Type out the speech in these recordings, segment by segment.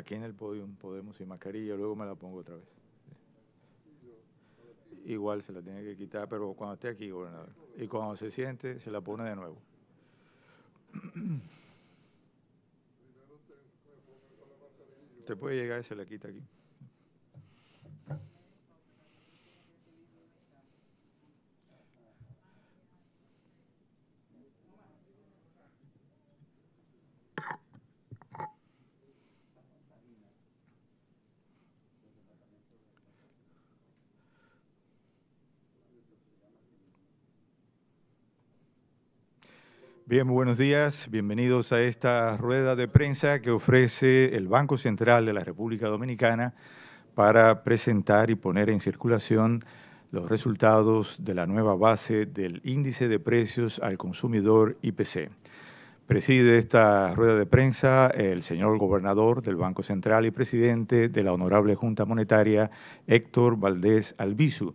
aquí en el podio podemos sin mascarilla, luego me la pongo otra vez. Igual se la tiene que quitar, pero cuando esté aquí, gobernador. Y cuando se siente, se la pone de nuevo. Usted puede llegar y se la quita aquí. Bien, muy buenos días. Bienvenidos a esta rueda de prensa que ofrece el Banco Central de la República Dominicana para presentar y poner en circulación los resultados de la nueva base del índice de precios al consumidor IPC. Preside esta rueda de prensa el señor gobernador del Banco Central y presidente de la Honorable Junta Monetaria, Héctor Valdés Albizu.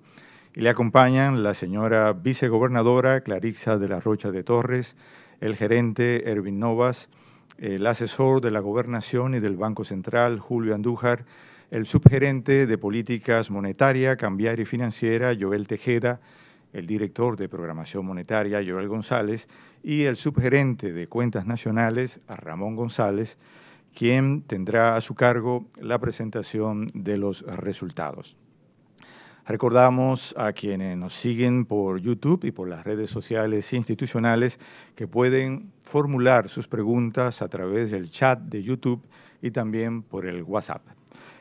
Y le acompañan la señora vicegobernadora Clarixa de la Rocha de Torres, el gerente Erwin Novas, el asesor de la Gobernación y del Banco Central Julio Andújar, el subgerente de Políticas Monetaria, Cambiar y Financiera Joel Tejeda, el director de Programación Monetaria Joel González y el subgerente de Cuentas Nacionales Ramón González, quien tendrá a su cargo la presentación de los resultados. Recordamos a quienes nos siguen por YouTube y por las redes sociales e institucionales que pueden formular sus preguntas a través del chat de YouTube y también por el WhatsApp.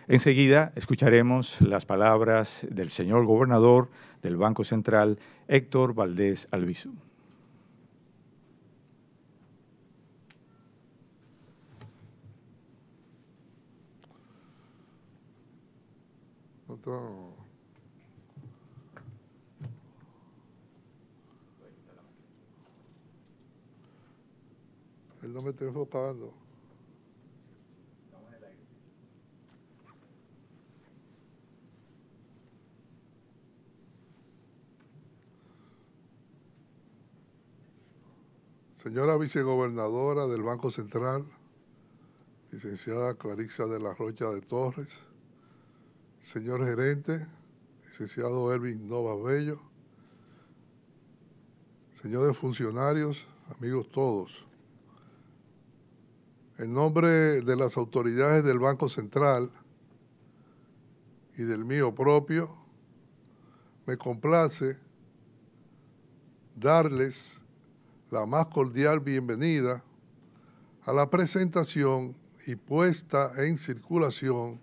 Enseguida escucharemos las palabras del señor gobernador del Banco Central, Héctor Valdés Albizu. no me estoy enfocando. Señora vicegobernadora del Banco Central, licenciada Clarissa de la Rocha de Torres, señor gerente, licenciado Erwin Nova Bello, señores funcionarios, amigos todos. En nombre de las autoridades del Banco Central y del mío propio, me complace darles la más cordial bienvenida a la presentación y puesta en circulación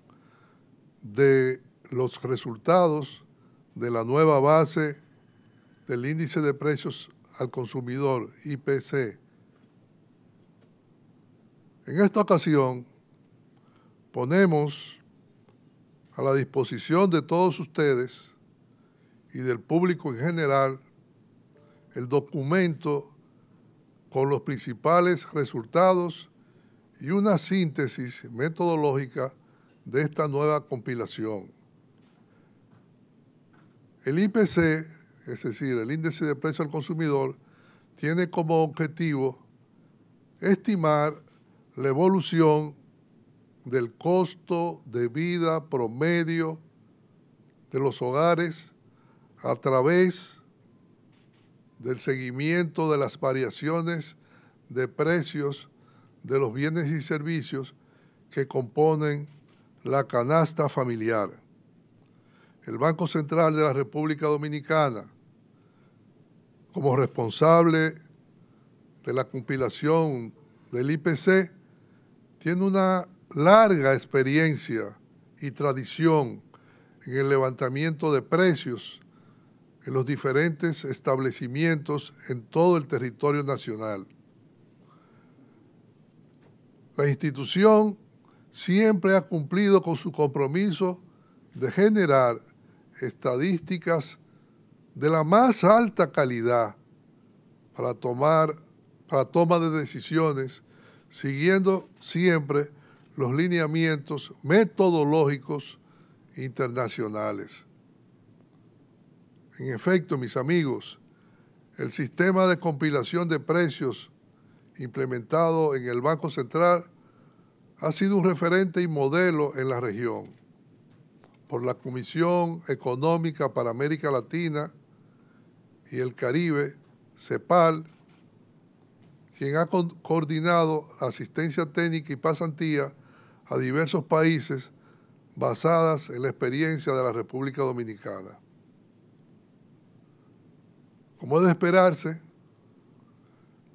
de los resultados de la nueva base del índice de precios al consumidor IPC en esta ocasión ponemos a la disposición de todos ustedes y del público en general el documento con los principales resultados y una síntesis metodológica de esta nueva compilación. El IPC, es decir, el índice de precio al consumidor, tiene como objetivo estimar la evolución del costo de vida promedio de los hogares a través del seguimiento de las variaciones de precios de los bienes y servicios que componen la canasta familiar. El Banco Central de la República Dominicana, como responsable de la compilación del IPC, tiene una larga experiencia y tradición en el levantamiento de precios en los diferentes establecimientos en todo el territorio nacional. La institución siempre ha cumplido con su compromiso de generar estadísticas de la más alta calidad para tomar toma de decisiones siguiendo siempre los lineamientos metodológicos internacionales. En efecto, mis amigos, el sistema de compilación de precios implementado en el Banco Central ha sido un referente y modelo en la región. Por la Comisión Económica para América Latina y el Caribe, CEPAL, quien ha coordinado asistencia técnica y pasantía a diversos países basadas en la experiencia de la República Dominicana. Como es de esperarse,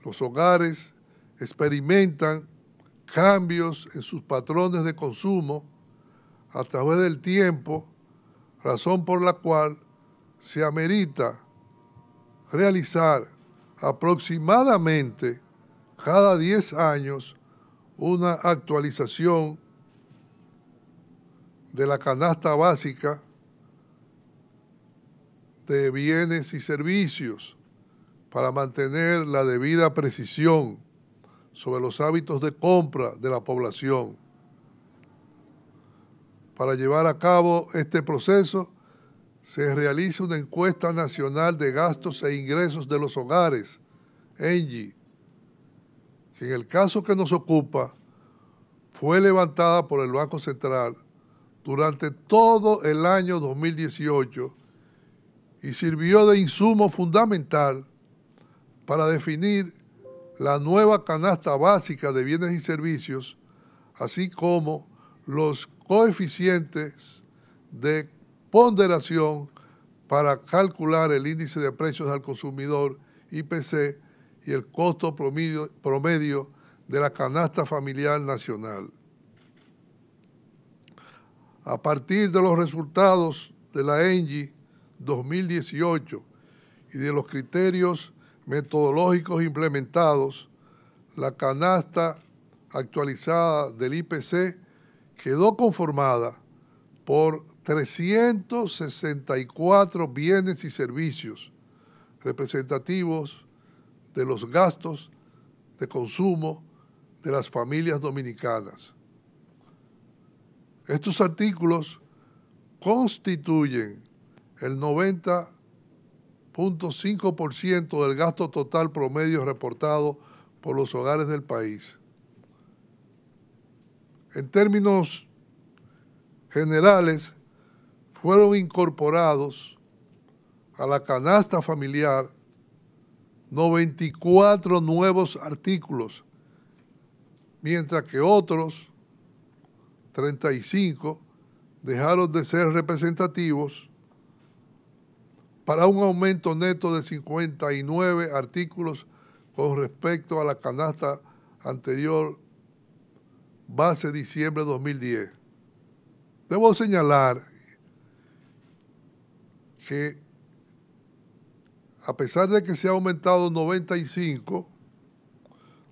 los hogares experimentan cambios en sus patrones de consumo a través del tiempo, razón por la cual se amerita realizar aproximadamente cada 10 años una actualización de la canasta básica de bienes y servicios para mantener la debida precisión sobre los hábitos de compra de la población. Para llevar a cabo este proceso, se realiza una encuesta nacional de gastos e ingresos de los hogares, ENGI, que en el caso que nos ocupa fue levantada por el Banco Central durante todo el año 2018 y sirvió de insumo fundamental para definir la nueva canasta básica de bienes y servicios, así como los coeficientes de ponderación para calcular el índice de precios al consumidor IPC y el costo promedio, promedio de la canasta familiar nacional. A partir de los resultados de la ENGI 2018 y de los criterios metodológicos implementados, la canasta actualizada del IPC quedó conformada por 364 bienes y servicios representativos de los gastos de consumo de las familias dominicanas. Estos artículos constituyen el 90.5% del gasto total promedio reportado por los hogares del país. En términos generales, fueron incorporados a la canasta familiar 94 nuevos artículos, mientras que otros 35 dejaron de ser representativos para un aumento neto de 59 artículos con respecto a la canasta anterior base diciembre de 2010. Debo señalar que a pesar de que se ha aumentado 95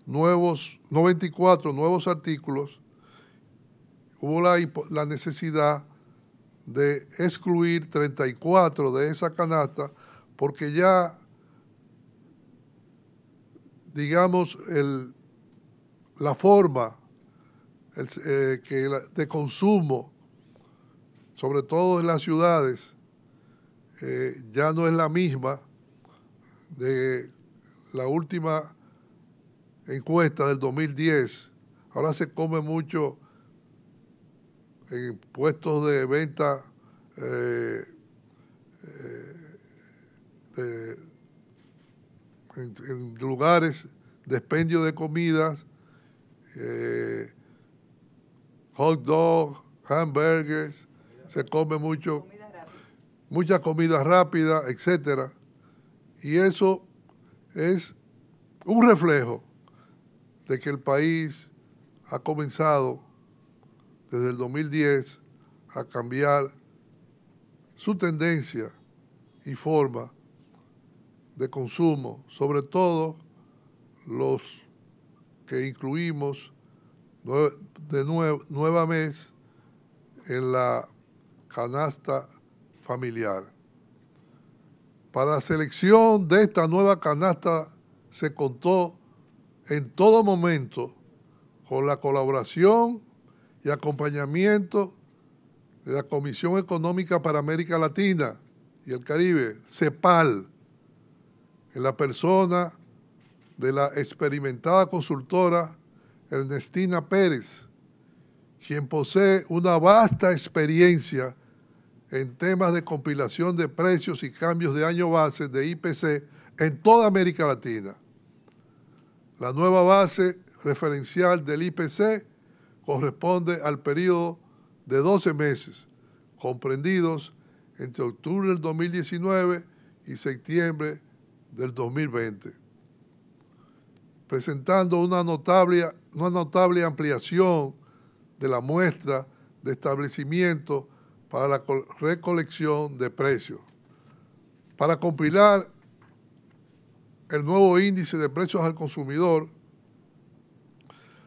nuevos, 94 nuevos artículos, hubo la, necesidad de excluir 34 de esa canasta porque ya, digamos, el, la forma eh, de consumo, sobre todo en las ciudades, eh, ya no es la misma de la última encuesta del 2010, ahora se come mucho en puestos de venta eh, eh, en, lugares de expendio de comidas, eh, hot dogs, hamburgers, se come mucho, mucha comida rápida, etcétera. Y eso es un reflejo de que el país ha comenzado desde el 2010 a cambiar su tendencia y forma de consumo, sobre todo los que incluimos de nueva mes en la canasta familiar. Para la selección de esta nueva canasta se contó en todo momento con la colaboración y acompañamiento de la Comisión Económica para América Latina y el Caribe, CEPAL, en la persona de la experimentada consultora Ernestina Pérez, quien posee una vasta experiencia en temas de compilación de precios y cambios de año base de IPC en toda América Latina. La nueva base referencial del IPC corresponde al periodo de 12 meses, comprendidos entre octubre del 2019 y septiembre del 2020, presentando una notable, una notable ampliación de la muestra de establecimientos para la recolección de precios, para compilar el nuevo índice de precios al consumidor,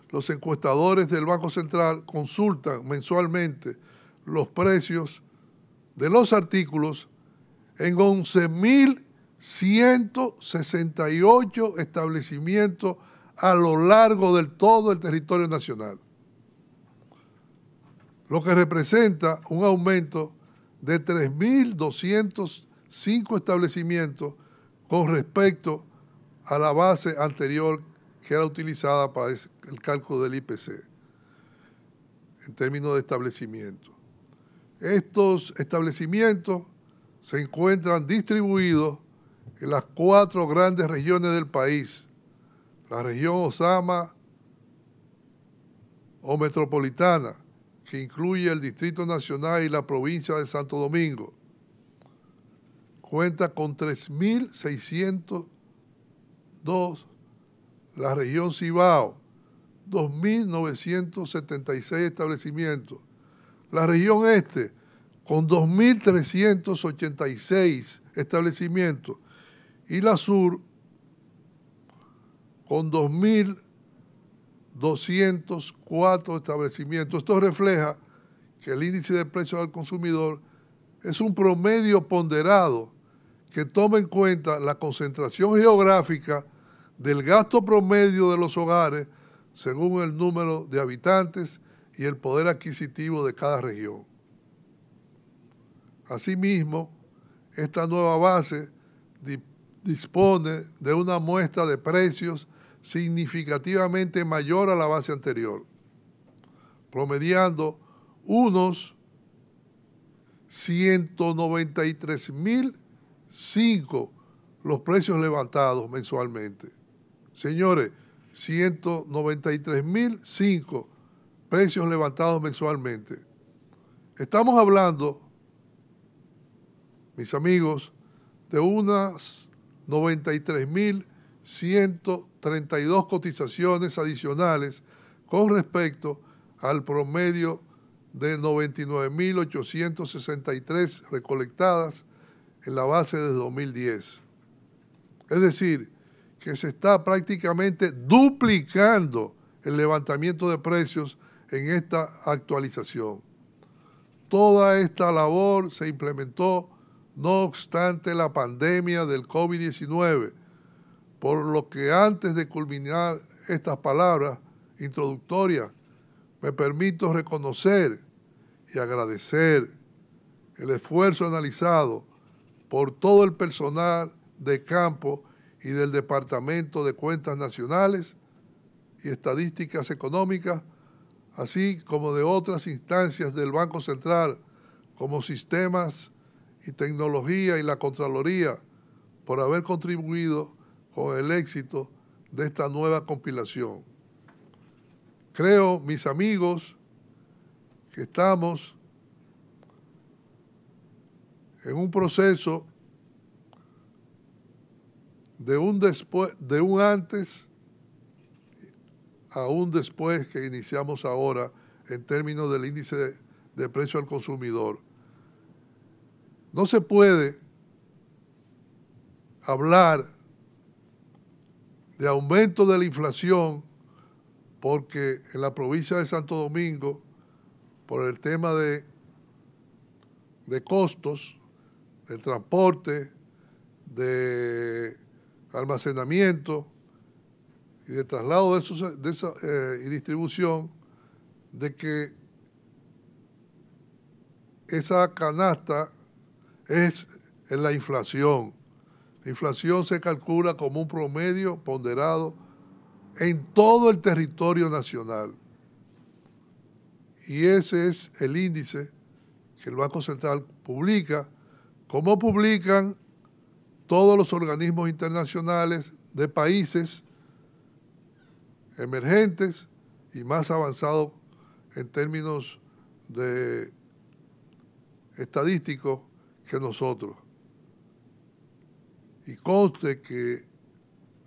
los encuestadores del Banco Central consultan mensualmente los precios de los artículos en 11.168 establecimientos a lo largo de todo el territorio nacional lo que representa un aumento de 3.205 establecimientos con respecto a la base anterior que era utilizada para el cálculo del IPC en términos de establecimientos. Estos establecimientos se encuentran distribuidos en las cuatro grandes regiones del país, la región Osama o metropolitana, que incluye el Distrito Nacional y la provincia de Santo Domingo. Cuenta con 3.602 la región Cibao, 2.976 establecimientos. La región este, con 2.386 establecimientos. Y la sur, con 2.000 204 establecimientos. Esto refleja que el índice de precios al consumidor es un promedio ponderado que toma en cuenta la concentración geográfica del gasto promedio de los hogares según el número de habitantes y el poder adquisitivo de cada región. Asimismo, esta nueva base dispone de una muestra de precios significativamente mayor a la base anterior, promediando unos 193.005 los precios levantados mensualmente. Señores, 193.005 precios levantados mensualmente. Estamos hablando, mis amigos, de unas 93.000 132 cotizaciones adicionales con respecto al promedio de 99.863 recolectadas en la base de 2010. Es decir, que se está prácticamente duplicando el levantamiento de precios en esta actualización. Toda esta labor se implementó no obstante la pandemia del COVID-19, por lo que antes de culminar estas palabras introductorias, me permito reconocer y agradecer el esfuerzo analizado por todo el personal de campo y del Departamento de Cuentas Nacionales y Estadísticas Económicas, así como de otras instancias del Banco Central, como sistemas y tecnología y la Contraloría, por haber contribuido con el éxito de esta nueva compilación. Creo, mis amigos, que estamos en un proceso de un, después, de un antes a un después que iniciamos ahora en términos del índice de, de precio al consumidor. No se puede hablar de aumento de la inflación, porque en la provincia de Santo Domingo, por el tema de, de costos, de transporte, de almacenamiento y de traslado de, esa, eh, y distribución, de que esa canasta es en la inflación. La inflación se calcula como un promedio ponderado en todo el territorio nacional. Y ese es el índice que el Banco Central publica, como publican todos los organismos internacionales de países emergentes y más avanzados en términos de estadísticos que nosotros. Y conste que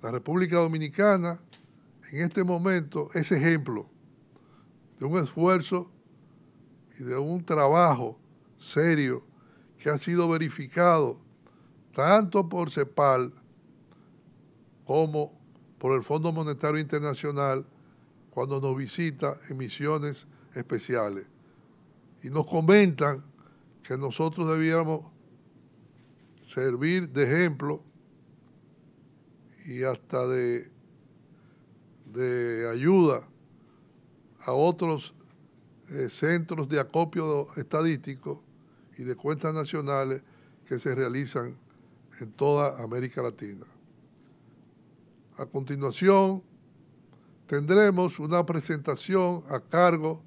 la República Dominicana en este momento es ejemplo de un esfuerzo y de un trabajo serio que ha sido verificado tanto por CEPAL como por el Fondo Monetario Internacional cuando nos visita en misiones especiales. Y nos comentan que nosotros debiéramos servir de ejemplo y hasta de, de ayuda a otros eh, centros de acopio estadístico y de cuentas nacionales que se realizan en toda América Latina. A continuación, tendremos una presentación a cargo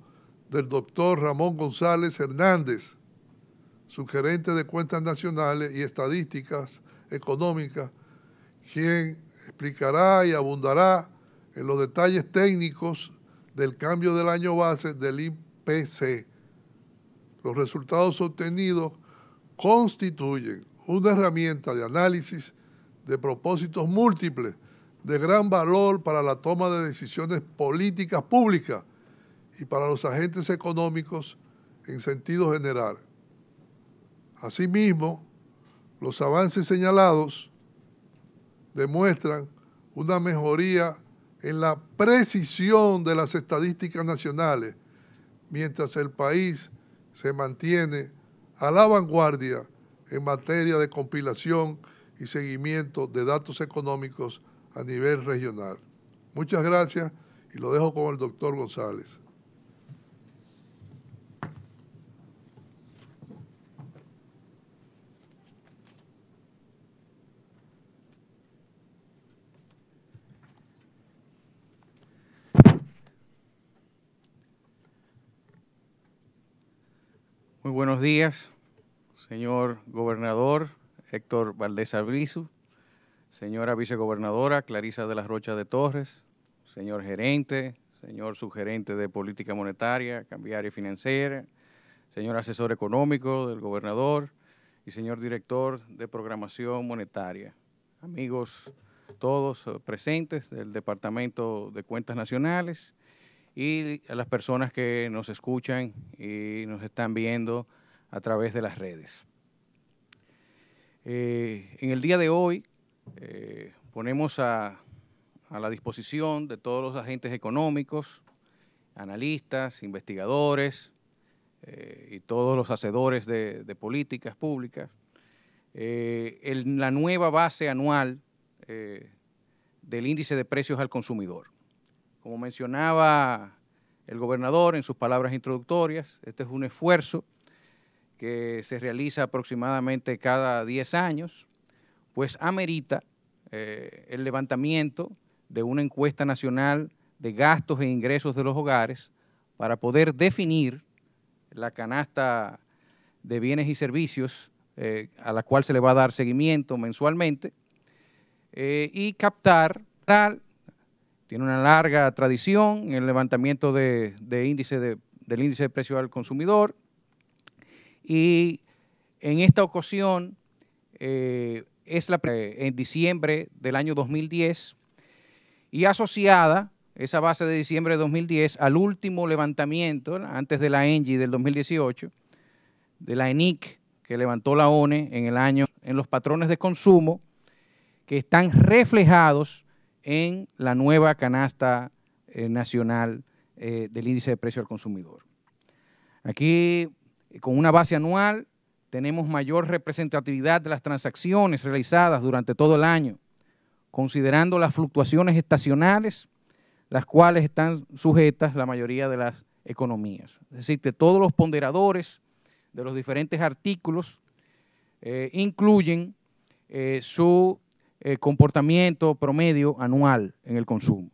del doctor Ramón González Hernández, sugerente de cuentas nacionales y estadísticas económicas quien explicará y abundará en los detalles técnicos del cambio del año base del IPC. Los resultados obtenidos constituyen una herramienta de análisis de propósitos múltiples de gran valor para la toma de decisiones políticas públicas y para los agentes económicos en sentido general. Asimismo, los avances señalados demuestran una mejoría en la precisión de las estadísticas nacionales, mientras el país se mantiene a la vanguardia en materia de compilación y seguimiento de datos económicos a nivel regional. Muchas gracias y lo dejo con el doctor González. Muy buenos días, señor gobernador Héctor Valdés Abrizu, señora vicegobernadora Clarisa de las Rochas de Torres, señor gerente, señor subgerente de Política Monetaria, Cambiaria y Financiera, señor asesor económico del gobernador y señor director de Programación Monetaria. Amigos todos eh, presentes del Departamento de Cuentas Nacionales y a las personas que nos escuchan y nos están viendo a través de las redes. Eh, en el día de hoy eh, ponemos a, la disposición de todos los agentes económicos, analistas, investigadores eh, y todos los hacedores de, políticas públicas, la nueva base anual del índice de precios al consumidor. Como mencionaba el gobernador en sus palabras introductorias, este es un esfuerzo que se realiza aproximadamente cada 10 años, pues amerita eh, el levantamiento de una encuesta nacional de gastos e ingresos de los hogares para poder definir la canasta de bienes y servicios eh, a la cual se le va a dar seguimiento mensualmente eh, y captar tiene una larga tradición en el levantamiento de, índice del índice de precio al consumidor y en esta ocasión eh, es la en diciembre del año 2010 y asociada esa base de diciembre de 2010 al último levantamiento antes de la ENGI del 2018 de la ENIC que levantó la ONE en el año en los patrones de consumo que están reflejados en la nueva canasta eh, nacional eh, del índice de precio al consumidor. Aquí, eh, con una base anual, tenemos mayor representatividad de las transacciones realizadas durante todo el año, considerando las fluctuaciones estacionales, las cuales están sujetas la mayoría de las economías. Es decir, que todos los ponderadores de los diferentes artículos incluyen su eh, comportamiento promedio anual en el consumo.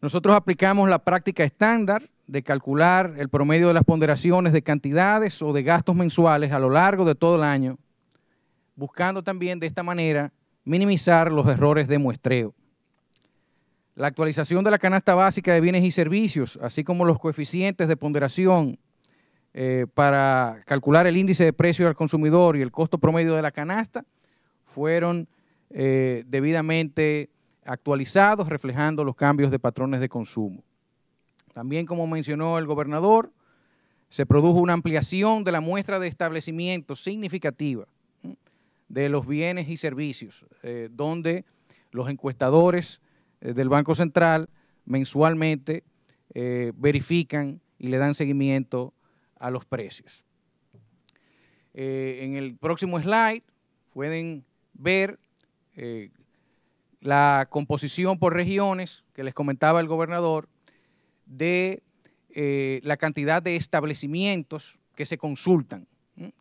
Nosotros aplicamos la práctica estándar de calcular el promedio de las ponderaciones de cantidades o de gastos mensuales a lo largo de todo el año, buscando también de esta manera minimizar los errores de muestreo. La actualización de la canasta básica de bienes y servicios, así como los coeficientes de ponderación eh, para calcular el índice de precio al consumidor y el costo promedio de la canasta, fueron eh, debidamente actualizados, reflejando los cambios de patrones de consumo. También, como mencionó el gobernador, se produjo una ampliación de la muestra de establecimiento significativa de los bienes y servicios, eh, donde los encuestadores eh, del Banco Central mensualmente verifican y le dan seguimiento a los precios. en el próximo slide pueden ver eh, la composición por regiones que les comentaba el gobernador de eh, la cantidad de establecimientos que se consultan,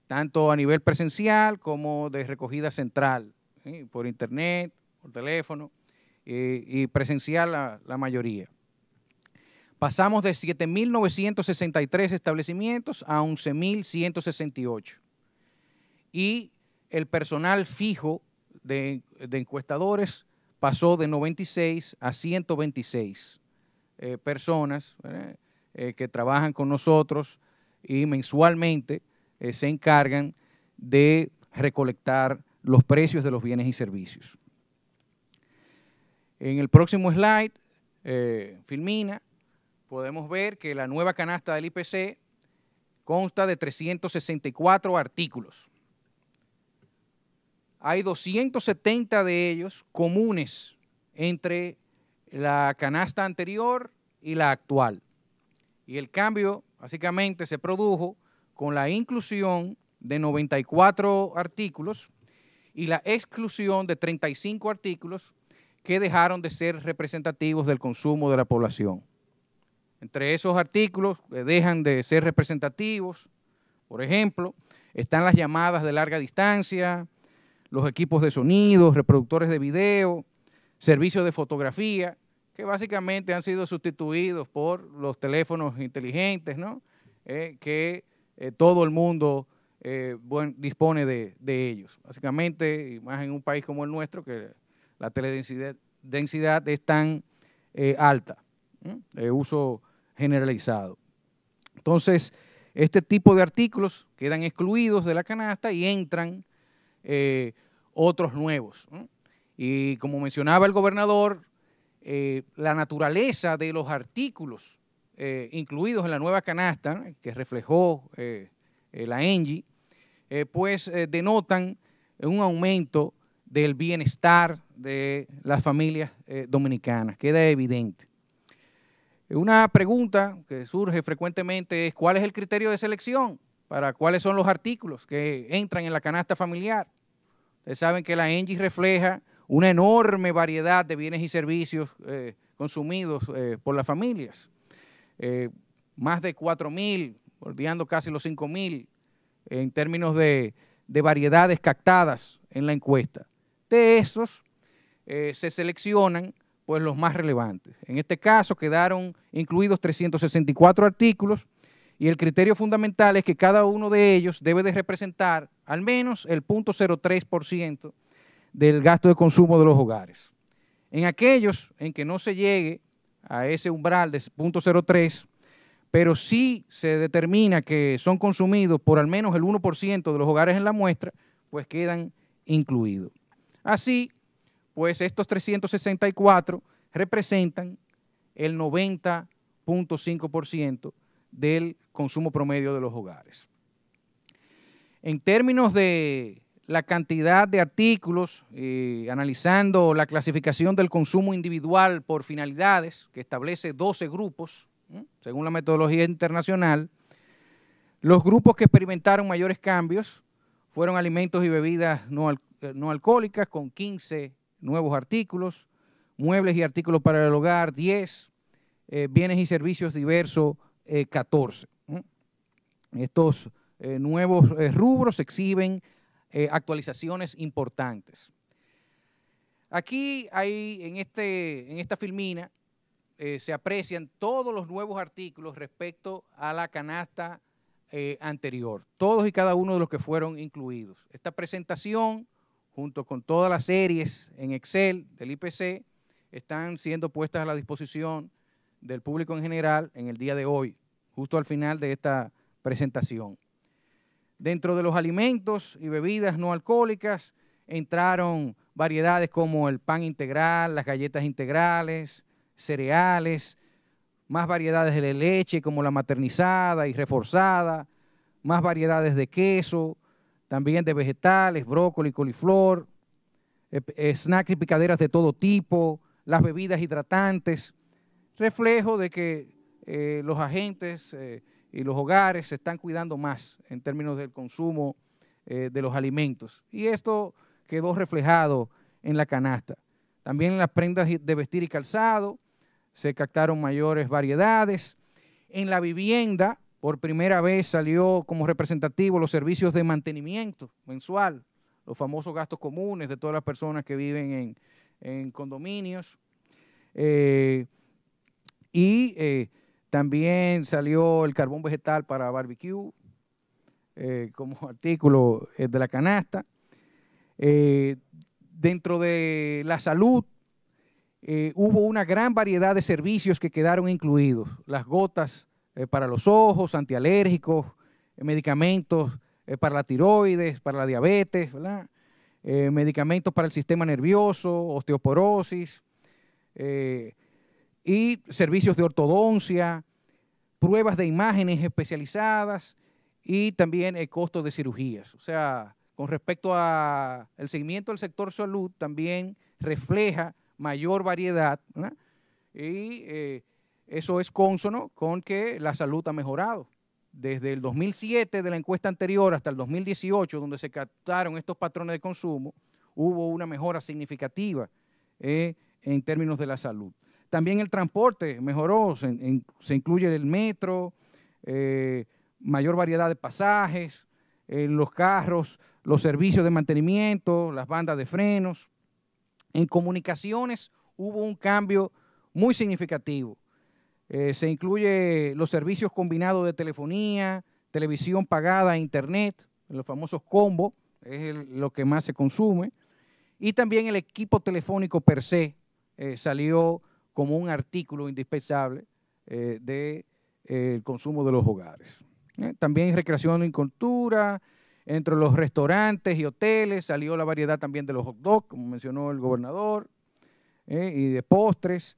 tanto a nivel presencial como de recogida central, por internet, por teléfono eh, y presencial la mayoría. Pasamos de 7.963 establecimientos a 11.168. Y el personal fijo de, encuestadores pasó de 96 a 126 eh, personas eh, que trabajan con nosotros y mensualmente eh, se encargan de recolectar los precios de los bienes y servicios. En el próximo slide, Filmina, podemos ver que la nueva canasta del IPC consta de 364 artículos hay 270 de ellos comunes entre la canasta anterior y la actual. Y el cambio básicamente se produjo con la inclusión de 94 artículos y la exclusión de 35 artículos que dejaron de ser representativos del consumo de la población. Entre esos artículos que dejan de ser representativos, por ejemplo, están las llamadas de larga distancia, los equipos de sonido, reproductores de video, servicios de fotografía, que básicamente han sido sustituidos por los teléfonos inteligentes, ¿no? Eh, que eh, todo el mundo eh, dispone de, ellos. Básicamente, más en un país como el nuestro, que la teledensidad es tan alta, de uso generalizado. Entonces, este tipo de artículos quedan excluidos de la canasta y entran eh, otros nuevos. Y como mencionaba el gobernador, eh, la naturaleza de los artículos eh, incluidos en la nueva canasta que reflejó la ENGI, pues denotan un aumento del bienestar de las familias dominicanas. Queda evidente. Una pregunta que surge frecuentemente es cuál es el criterio de selección para cuáles son los artículos que entran en la canasta familiar saben que la ENGI refleja una enorme variedad de bienes y servicios eh, consumidos eh, por las familias. Eh, más de 4.000, olvidando casi los 5.000 en términos de, variedades captadas en la encuesta. De esos se seleccionan pues los más relevantes. En este caso quedaron incluidos 364 artículos y el criterio fundamental es que cada uno de ellos debe de representar al menos el 0.03% del gasto de consumo de los hogares. En aquellos en que no se llegue a ese umbral de 0.03, pero sí se determina que son consumidos por al menos el 1% de los hogares en la muestra, pues quedan incluidos. Así, pues estos 364 representan el 90.5% del consumo promedio de los hogares. En términos de la cantidad de artículos, eh, analizando la clasificación del consumo individual por finalidades, que establece 12 grupos, según la metodología internacional, los grupos que experimentaron mayores cambios fueron alimentos y bebidas no, eh, alcohólicas, con 15 nuevos artículos, muebles y artículos para el hogar, 10, eh, bienes y servicios diversos, 14. Eh, Estos eh, nuevos eh, rubros exhiben actualizaciones importantes. Aquí hay, en, este, en esta filmina, se aprecian todos los nuevos artículos respecto a la canasta anterior, todos y cada uno de los que fueron incluidos. Esta presentación junto con todas las series en Excel del IPC, están siendo puestas a la disposición del público en general en el día de hoy, justo al final de esta presentación. Dentro de los alimentos y bebidas no alcohólicas entraron variedades como el pan integral, las galletas integrales, cereales, más variedades de leche como la maternizada y reforzada, más variedades de queso, también de vegetales, brócoli, coliflor, eh, eh, snacks y picaderas de todo tipo, las bebidas hidratantes, reflejo de que eh, los agentes eh, y los hogares se están cuidando más en términos del consumo eh, de los alimentos. Y esto quedó reflejado en la canasta. También en las prendas de vestir y calzado se captaron mayores variedades. En la vivienda, por primera vez salió como representativo los servicios de mantenimiento mensual, los famosos gastos comunes de todas las personas que viven en, condominios. Y eh, también salió el carbón vegetal para barbecue eh, como artículo eh, de la canasta. dentro de la salud hubo una gran variedad de servicios que quedaron incluidos. Las gotas para los ojos, antialérgicos, medicamentos para la tiroides, para la diabetes, medicamentos para el sistema nervioso, osteoporosis, eh, y servicios de ortodoncia, pruebas de imágenes especializadas y también el eh, costo de cirugías. O sea, con respecto al seguimiento del sector salud, también refleja mayor variedad y eh, eso es consono con que la salud ha mejorado. Desde el 2007 de la encuesta anterior hasta el 2018, donde se captaron estos patrones de consumo, hubo una mejora significativa eh, en términos de la salud. También el transporte mejoró, se, incluye el metro, eh, mayor variedad de pasajes, en eh, los carros, los servicios de mantenimiento, las bandas de frenos. En comunicaciones hubo un cambio muy significativo. Eh, se incluye los servicios combinados de telefonía, televisión pagada, e internet, los famosos combos, es lo que más se consume. Y también el equipo telefónico per se salió como un artículo indispensable del eh, de, eh, consumo de los hogares. ¿eh? También recreación y cultura, entre los restaurantes y hoteles, salió la variedad también de los hot dogs, como mencionó el gobernador, y de postres,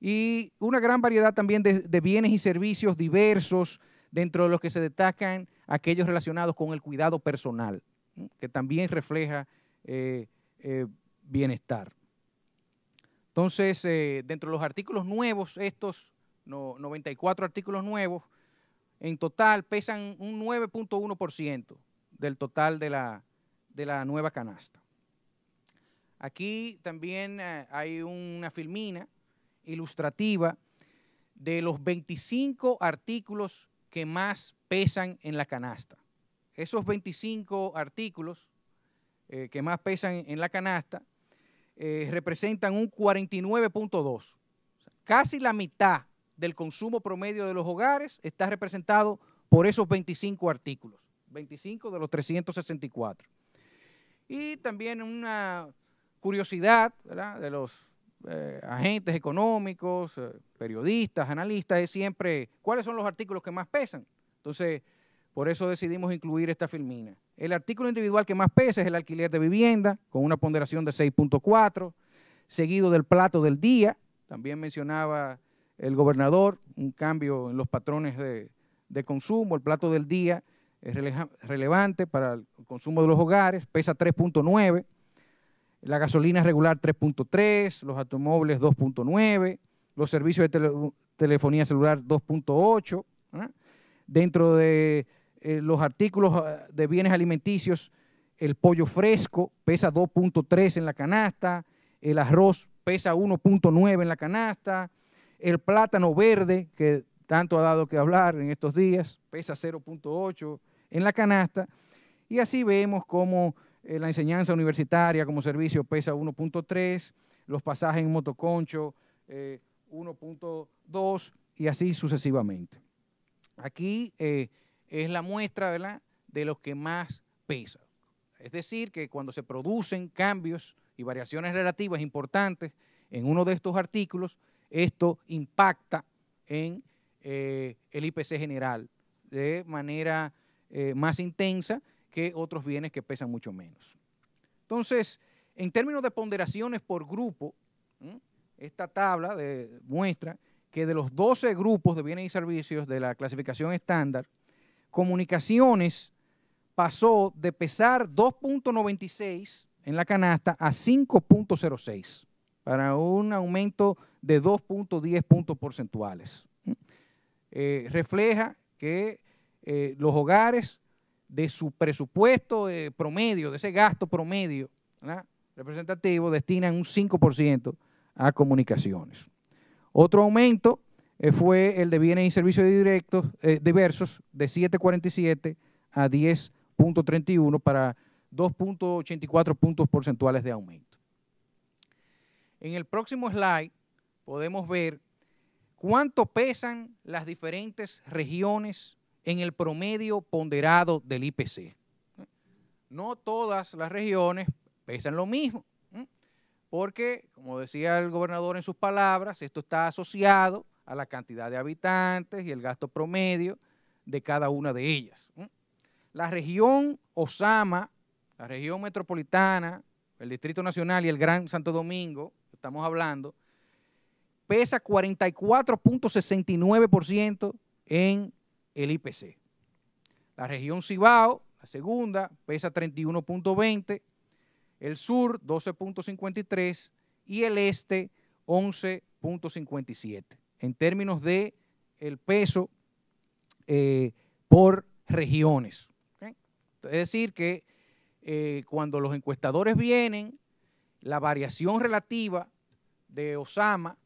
y una gran variedad también de, bienes y servicios diversos, dentro de los que se destacan aquellos relacionados con el cuidado personal, que también refleja bienestar. Entonces, eh, dentro de los artículos nuevos, estos 94 artículos nuevos, en total pesan un 9.1% del total de la, nueva canasta. Aquí también eh, hay una filmina ilustrativa de los 25 artículos que más pesan en la canasta. Esos 25 artículos eh, que más pesan en la canasta eh, representan un 49.2. Casi la mitad del consumo promedio de los hogares está representado por esos 25 artículos, 25 de los 364. Y también una curiosidad de los eh, agentes económicos, eh, periodistas, analistas, es siempre cuáles son los artículos que más pesan. Entonces, por eso decidimos incluir esta filmina. El artículo individual que más pesa es el alquiler de vivienda, con una ponderación de 6.4, seguido del plato del día. También mencionaba el gobernador un cambio en los patrones de, consumo. El plato del día es relevante para el consumo de los hogares, pesa 3.9, la gasolina regular 3.3, los automóviles 2.9, los servicios de telefonía celular 2.8. ¿ah? Dentro de eh, los artículos ah, de bienes alimenticios, el pollo fresco pesa 2.3 en la canasta, el arroz pesa 1.9 en la canasta, el plátano verde, que tanto ha dado que hablar en estos días, pesa 0.8 en la canasta, y así vemos cómo eh, la enseñanza universitaria como servicio pesa 1.3, los pasajes en motoconcho 1.2 eh, y así sucesivamente. Aquí es la muestra de los que más pesan. Es decir, que cuando se producen cambios y variaciones relativas importantes en uno de estos artículos, esto impacta en eh, el IPC general de manera eh, más intensa que otros bienes que pesan mucho menos. Entonces, en términos de ponderaciones por grupo, esta tabla muestra que de los 12 grupos de bienes y servicios de la clasificación estándar, Comunicaciones pasó de pesar 2.96 en la canasta a 5.06, para un aumento de 2.10 puntos porcentuales. Eh, refleja que eh, los hogares de su presupuesto eh, promedio, de ese gasto promedio representativo, destinan un 5% a comunicaciones. Otro aumento eh, fue el de bienes y servicios directos, eh, diversos de 7.47 a 10.31 para 2.84 puntos porcentuales de aumento. En el próximo slide podemos ver cuánto pesan las diferentes regiones en el promedio ponderado del IPC. No todas las regiones pesan lo mismo, porque, como decía el gobernador en sus palabras, esto está asociado a la cantidad de habitantes y el gasto promedio de cada una de ellas. La región Osama, la región metropolitana, el Distrito Nacional y el Gran Santo Domingo, estamos hablando, pesa 44.69% en el IPC. La región Cibao, la segunda, pesa 31.20%, el sur 12.53% y el este 11.57% en términos de el peso eh, por regiones. Es decir, que eh, cuando los encuestadores vienen, la variación relativa de Osama,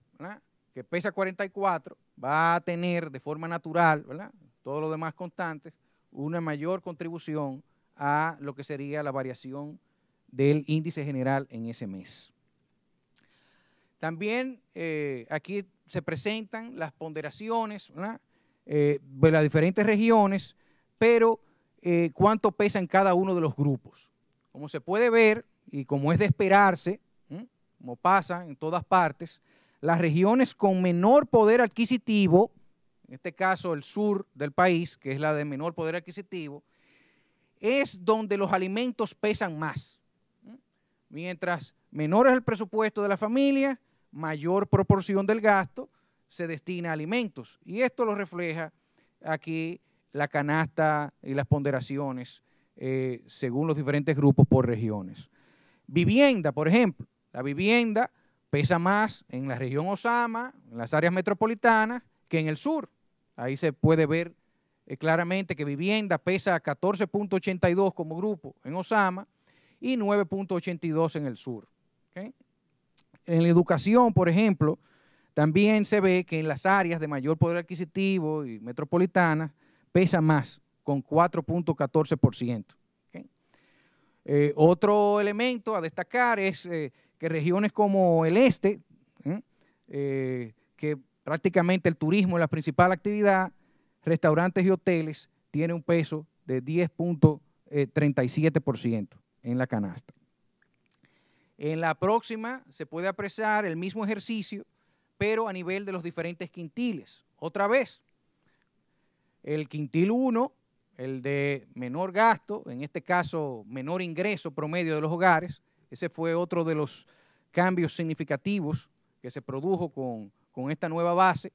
que pesa 44, va a tener de forma natural, ¿verdad? todos los demás constantes, una mayor contribución a lo que sería la variación del índice general en ese mes. También eh, aquí se presentan las ponderaciones eh, de las diferentes regiones, pero eh, cuánto cuánto en cada uno de los grupos. Como se puede ver y como es de esperarse, como pasa en todas partes, las regiones con menor poder adquisitivo, en este caso el sur del país, que es la de menor poder adquisitivo, es donde los alimentos pesan más. Mientras menor es el presupuesto de la familia, mayor proporción del gasto se destina a alimentos. Y esto lo refleja aquí la canasta y las ponderaciones eh, según los diferentes grupos por regiones. Vivienda, por ejemplo. La vivienda pesa más en la región Osama, en las áreas metropolitanas, que en el sur. Ahí se puede ver eh, claramente que vivienda pesa 14.82 como grupo en Osama y 9.82 en el sur en la educación, por ejemplo, también se ve que en las áreas de mayor poder adquisitivo y metropolitana pesa más, con 4.14%. Eh, otro elemento a destacar es eh, que regiones como el este, ¿eh? que prácticamente el turismo es la principal actividad, restaurantes y hoteles, tiene un peso de 10.37% en la canasta. En la próxima se puede apreciar el mismo ejercicio, pero a nivel de los diferentes quintiles. Otra vez, el quintil 1, el de menor gasto, en este caso menor ingreso promedio de los hogares, ese fue otro de los cambios significativos que se produjo con, con esta nueva base.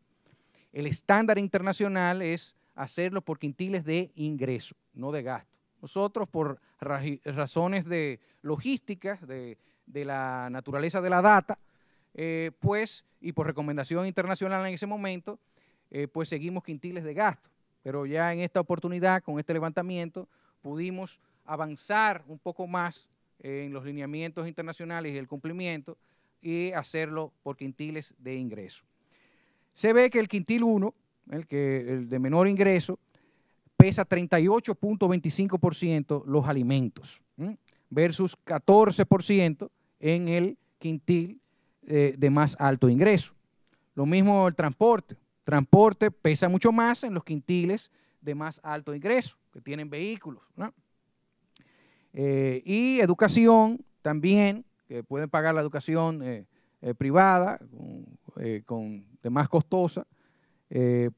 El estándar internacional es hacerlo por quintiles de ingreso, no de gasto. Nosotros, por razones de logística, de de la naturaleza de la data, eh, pues, y por recomendación internacional en ese momento, eh, pues seguimos quintiles de gasto. Pero ya en esta oportunidad, con este levantamiento, pudimos avanzar un poco más eh, en los lineamientos internacionales y el cumplimiento y hacerlo por quintiles de ingreso. Se ve que el quintil 1, el, que, el de menor ingreso, pesa 38.25% los alimentos versus 14% en el quintil eh, de más alto ingreso. Lo mismo el transporte. Transporte pesa mucho más en los quintiles de más alto ingreso, que tienen vehículos. Eh, y educación también, que pueden pagar la educación eh, privada, con, de más costosa,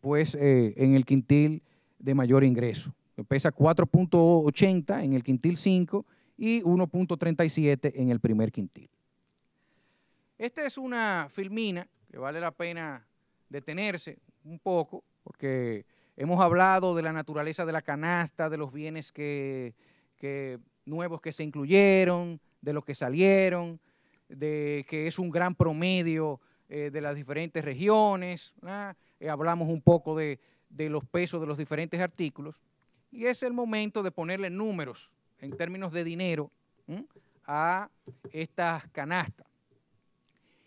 pues en el quintil de mayor ingreso. pesa 4.80 en el quintil 5 y 1.37 en el primer quintil. Esta es una filmina que vale la pena detenerse un poco, porque hemos hablado de la naturaleza de la canasta, de los bienes que, nuevos que se incluyeron, de los que salieron, de que es un gran promedio eh, de las diferentes regiones. Eh, hablamos un poco de, de los pesos de los diferentes artículos. Y es el momento de ponerle números en términos de dinero a estas canastas.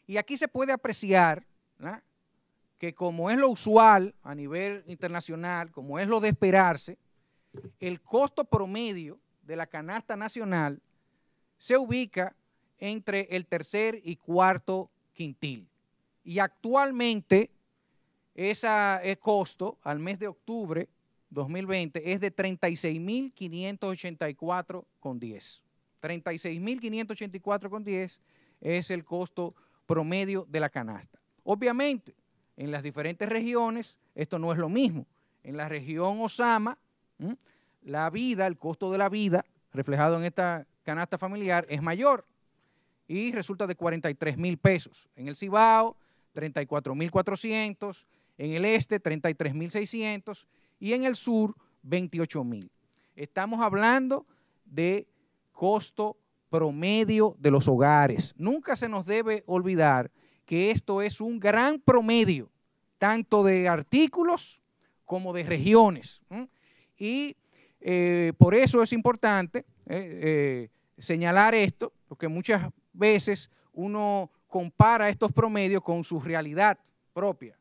Y aquí se puede apreciar que como es lo usual a nivel internacional, como es lo de esperarse, el costo promedio de la canasta nacional se ubica entre el tercer y cuarto quintil. Y actualmente ese eh, costo al mes de octubre 2020 es de 36.584,10. 36.584,10 es el costo promedio de la canasta. Obviamente, en las diferentes regiones esto no es lo mismo. En la región Osama, la vida, el costo de la vida reflejado en esta canasta familiar es mayor y resulta de 43 mil pesos. En el Cibao, $34,400. en el este, $33,600 y en el sur 28 mil. Estamos hablando de costo promedio de los hogares. Nunca se nos debe olvidar que esto es un gran promedio, tanto de artículos como de regiones. Y eh, por eso es importante eh, eh, señalar esto, porque muchas veces uno compara estos promedios con su realidad propia.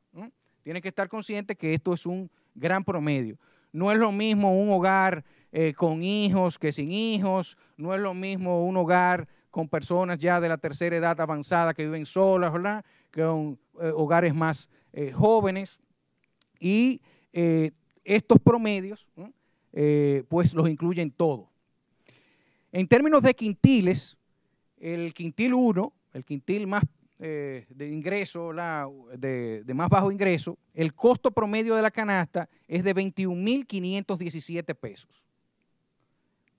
Tiene que estar consciente que esto es un gran promedio. No es lo mismo un hogar eh, con hijos que sin hijos, no es lo mismo un hogar con personas ya de la tercera edad avanzada que viven solas, ¿verdad? Que son eh, hogares más eh, jóvenes. Y estos promedios, pues los incluyen todo. En términos de quintiles, el quintil 1, el quintil más eh, de ingreso, de, más bajo ingreso, el costo promedio de la canasta es de 21.517 pesos,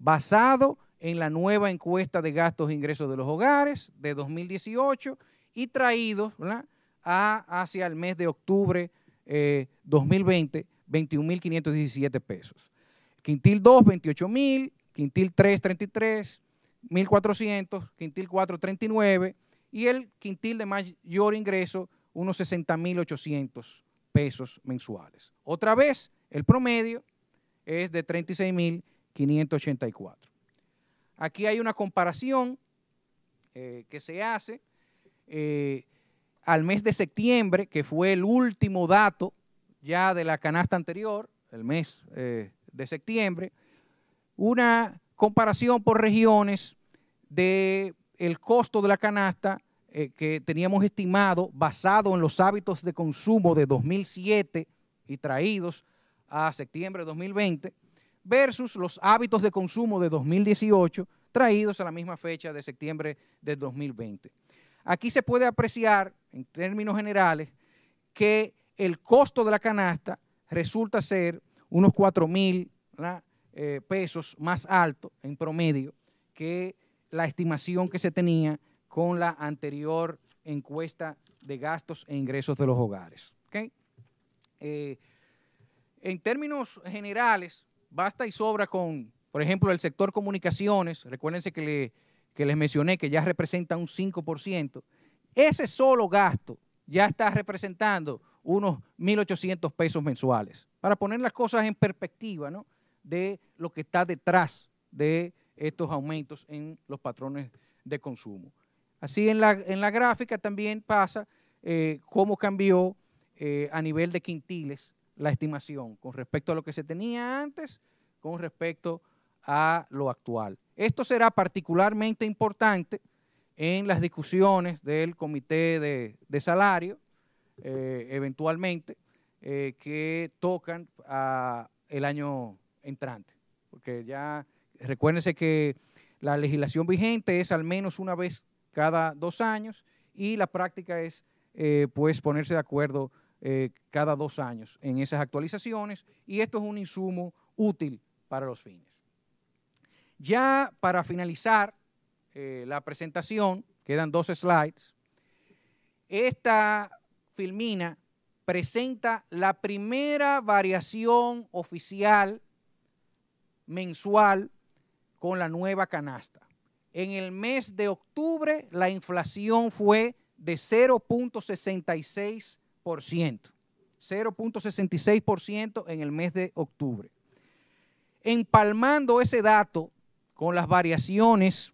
basado en la nueva encuesta de gastos e ingresos de los hogares de 2018 y traído hacia el mes de octubre eh, 2020, 21.517 pesos. Quintil 2, 28.000, quintil 3, 33, 1.400, quintil 4, 39 y el quintil de mayor ingreso unos 60.800 pesos mensuales. Otra vez, el promedio es de 36.584. Aquí hay una comparación eh, que se hace eh, al mes de septiembre, que fue el último dato ya de la canasta anterior, el mes eh, de septiembre, una comparación por regiones de el costo de la canasta eh, que teníamos estimado basado en los hábitos de consumo de 2007 y traídos a septiembre de 2020 versus los hábitos de consumo de 2018 traídos a la misma fecha de septiembre de 2020. Aquí se puede apreciar, en términos generales, que el costo de la canasta resulta ser unos 4 mil eh, pesos más alto en promedio que la estimación que se tenía con la anterior encuesta de gastos e ingresos de los hogares. Eh, en términos generales, basta y sobra con, por ejemplo, el sector comunicaciones, recuérdense que, le, que les mencioné que ya representa un 5%, ese solo gasto ya está representando unos 1.800 pesos mensuales. Para poner las cosas en perspectiva, ¿no? De lo que está detrás de estos aumentos en los patrones de consumo. Así en la, gráfica también pasa eh, cómo cambió eh, a nivel de quintiles la estimación con respecto a lo que se tenía antes, con respecto a lo actual. Esto será particularmente importante en las discusiones del comité de, de salario, eh, eventualmente, que tocan a el año entrante, porque ya Recuérdense que la legislación vigente es al menos una vez cada dos años y la práctica es eh, pues ponerse de acuerdo eh, cada dos años en esas actualizaciones y esto es un insumo útil para los fines. Ya para finalizar eh, la presentación, quedan dos slides, esta filmina presenta la primera variación oficial mensual con la nueva canasta. En el mes de octubre la inflación fue de 0.66%. 0.66% en el mes de octubre. Empalmando ese dato con las variaciones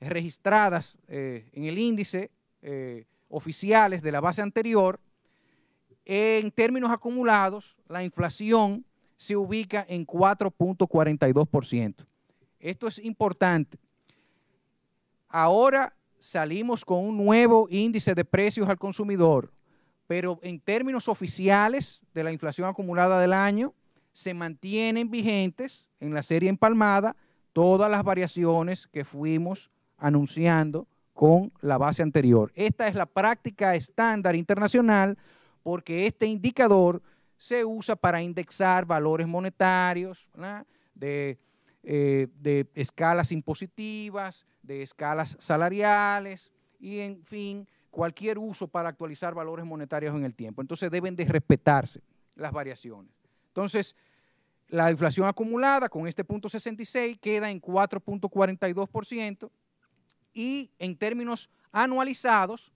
registradas eh, en el índice eh, oficiales de la base anterior, en términos acumulados, la inflación se ubica en 4.42%. Esto es importante. Ahora salimos con un nuevo índice de precios al consumidor, pero en términos oficiales de la inflación acumulada del año, se mantienen vigentes en la serie empalmada todas las variaciones que fuimos anunciando con la base anterior. Esta es la práctica estándar internacional porque este indicador se usa para indexar valores monetarios de eh, de escalas impositivas, de escalas salariales y, en fin, cualquier uso para actualizar valores monetarios en el tiempo. Entonces deben de respetarse las variaciones. Entonces, la inflación acumulada con este punto 66 queda en 4.42% y en términos anualizados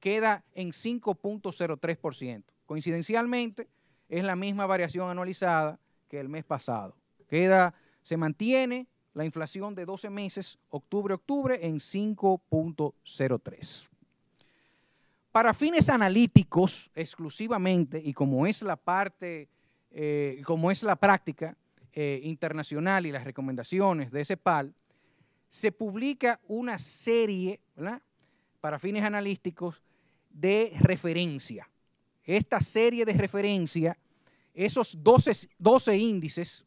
queda en 5.03%. Coincidencialmente, es la misma variación anualizada que el mes pasado. Queda se mantiene la inflación de 12 meses, octubre-octubre, en 5.03. Para fines analíticos exclusivamente, y como es la parte, eh, como es la práctica eh, internacional y las recomendaciones de CEPAL, se publica una serie, ¿verdad? para fines analíticos, de referencia. Esta serie de referencia, esos 12, 12 índices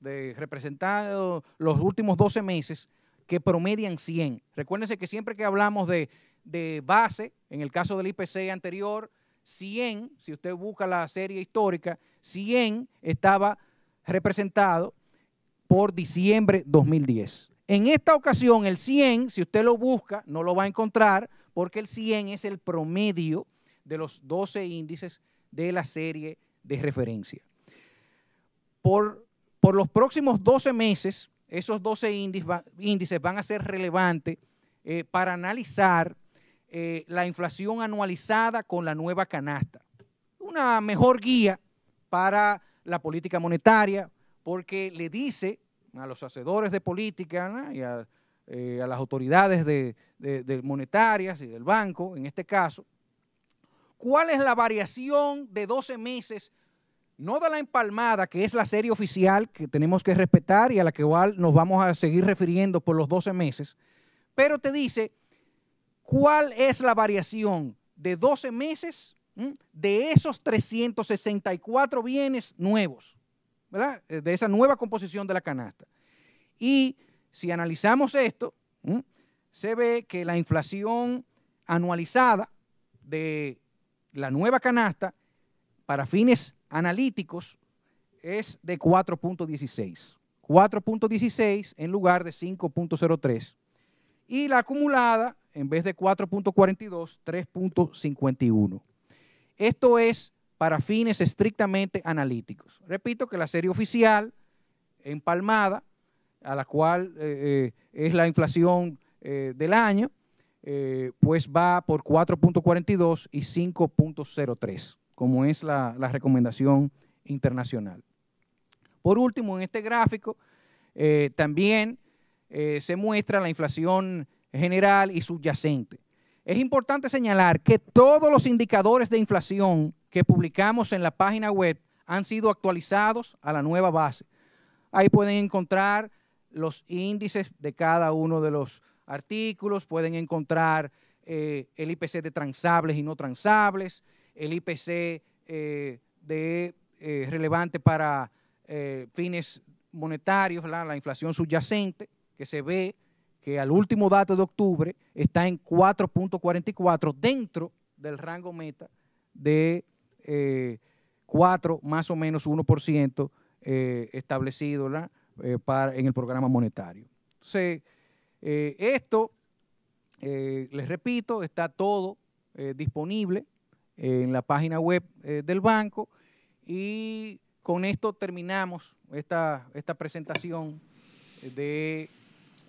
de representados los últimos 12 meses que promedian 100. Recuérdense que siempre que hablamos de, de base, en el caso del IPC anterior, 100, si usted busca la serie histórica, 100 estaba representado por diciembre 2010. En esta ocasión, el 100, si usted lo busca, no lo va a encontrar porque el 100 es el promedio de los 12 índices de la serie de referencia. Por por los próximos 12 meses, esos 12 índices van a ser relevantes eh, para analizar eh, la inflación anualizada con la nueva canasta. Una mejor guía para la política monetaria, porque le dice a los hacedores de política y eh, a, las autoridades monetarias y del banco, en este caso, cuál es la variación de 12 meses no da la empalmada, que es la serie oficial que tenemos que respetar y a la que igual nos vamos a seguir refiriendo por los 12 meses, pero te dice cuál es la variación de 12 meses de esos 364 bienes nuevos, ¿verdad? Eh, de esa nueva composición de la canasta. Y si analizamos esto, se ve que la inflación anualizada de la nueva canasta para fines analíticos es de 4.16. 4.16 en lugar de 5.03. Y la acumulada, en vez de 4.42, 3.51. Esto es para fines estrictamente analíticos. Repito que la serie oficial empalmada, a la cual eh, eh, es la inflación eh, del año, pues va por 4.42 y 5.03 como es la, recomendación internacional. Por último, en este gráfico eh, también eh, se muestra la inflación general y subyacente. Es importante señalar que todos los indicadores de inflación que publicamos en la página web han sido actualizados a la nueva base. Ahí pueden encontrar los índices de cada uno de los artículos, pueden encontrar eh, el IPC de transables y no transables, el IPC eh, de, eh, relevante para eh, fines monetarios, la inflación subyacente, que se ve que al último dato de octubre está en 4.44 dentro del rango meta de 4 más o menos 1% establecido Para, en el programa monetario. Entonces, esto, les repito, está todo disponible en la página web eh, del banco. Y con esto terminamos esta, esta presentación eh, de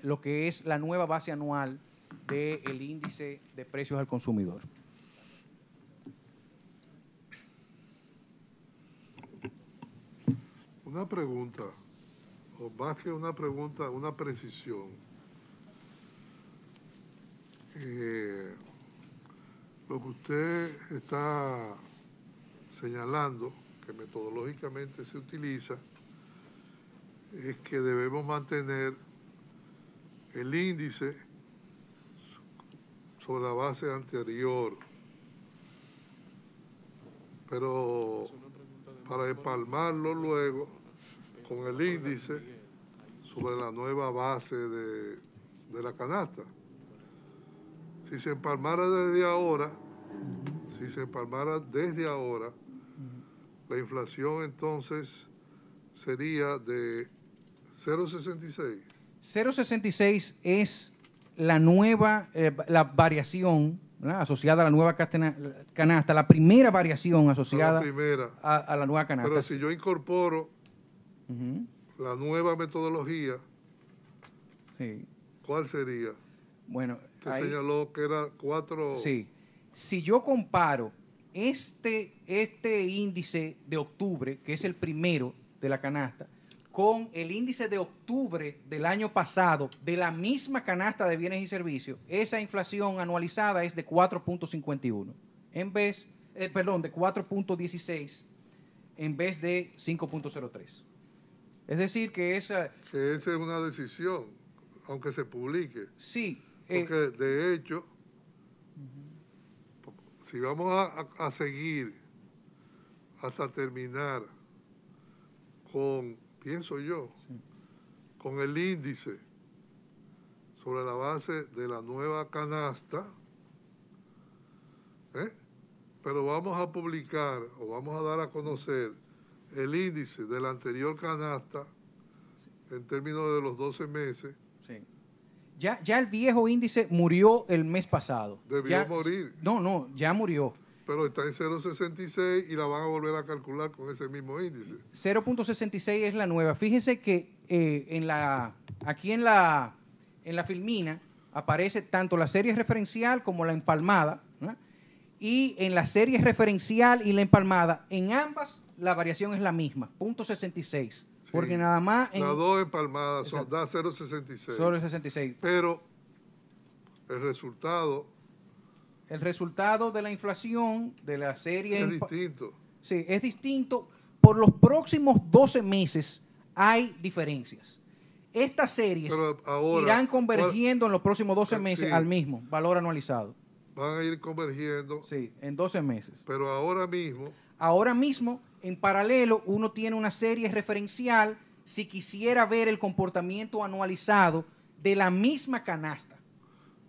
lo que es la nueva base anual del índice de precios al consumidor. Una pregunta, o más que una pregunta, una precisión. Eh, lo que usted está señalando, que metodológicamente se utiliza, es que debemos mantener el índice sobre la base anterior. Pero para empalmarlo luego con el índice sobre la nueva base de, de la canasta. Si se empalmara desde ahora, si se empalmara desde ahora, la inflación entonces sería de 0,66. 0,66 es la nueva, eh, la variación asociada a la nueva canasta, la primera variación asociada a la, nueva canasta. Pero si yo incorporo la nueva metodología, ¿cuál sería? Bueno, señaló que era cuatro. Sí. Si yo comparo este, este índice de octubre, que es el primero de la canasta, con el índice de octubre del año pasado de la misma canasta de bienes y servicios, esa inflación anualizada es de 4.51, en vez, eh, perdón, de 4.16 en vez de 5.03. Es decir, que esa... Que esa es una decisión, aunque se publique. Sí, eh, Porque de hecho, si vamos a, seguir hasta terminar con, pienso yo, con el índice sobre la base de la nueva canasta, ¿eh? pero vamos a publicar o vamos a dar a conocer el índice de la anterior canasta en términos de los 12 meses ya, el viejo índice murió el mes pasado. Debió morir. No, no, ya murió. Pero está en 0.66 y la van a volver a calcular con ese mismo índice. 0.66 es la nueva. Fíjense que eh, en la, aquí en la, en la filmina aparece tanto la serie referencial como la empalmada. Y en la serie referencial y la empalmada, en ambas la variación es la misma, 0.66. Porque nada más. En... Las dos empalmadas son, da 0,66. 0,66. Pero el resultado. El resultado de la inflación de la serie. Es distinto. Sí, es distinto. Por los próximos 12 meses hay diferencias. Estas series irán convergiendo en los próximos 12 eh, meses al mismo valor anualizado. Van a ir convergiendo. Sí, en 12 meses. Pero ahora mismo. Ahora mismo en paralelo uno tiene una serie referencial si quisiera ver el comportamiento anualizado de la misma canasta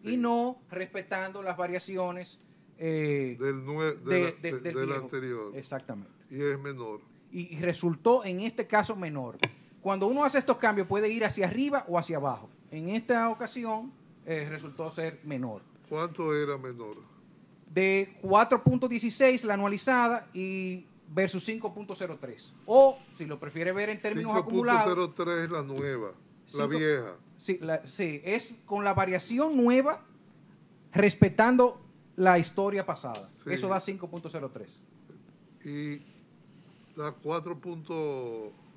y no respetando las variaciones eh, del, anterior. Exactamente. Y es menor. Y, resultó en este caso menor. Cuando uno hace estos cambios puede ir hacia arriba o hacia abajo. En esta ocasión eh, resultó ser menor. ¿Cuánto era menor? De 4.16 la anualizada y versus 5.03. O, si lo prefiere ver en términos acumulados... 5.03 es la nueva, la vieja. Sí, es con la variación nueva respetando la historia pasada. Eso da 5.03. Y la 4.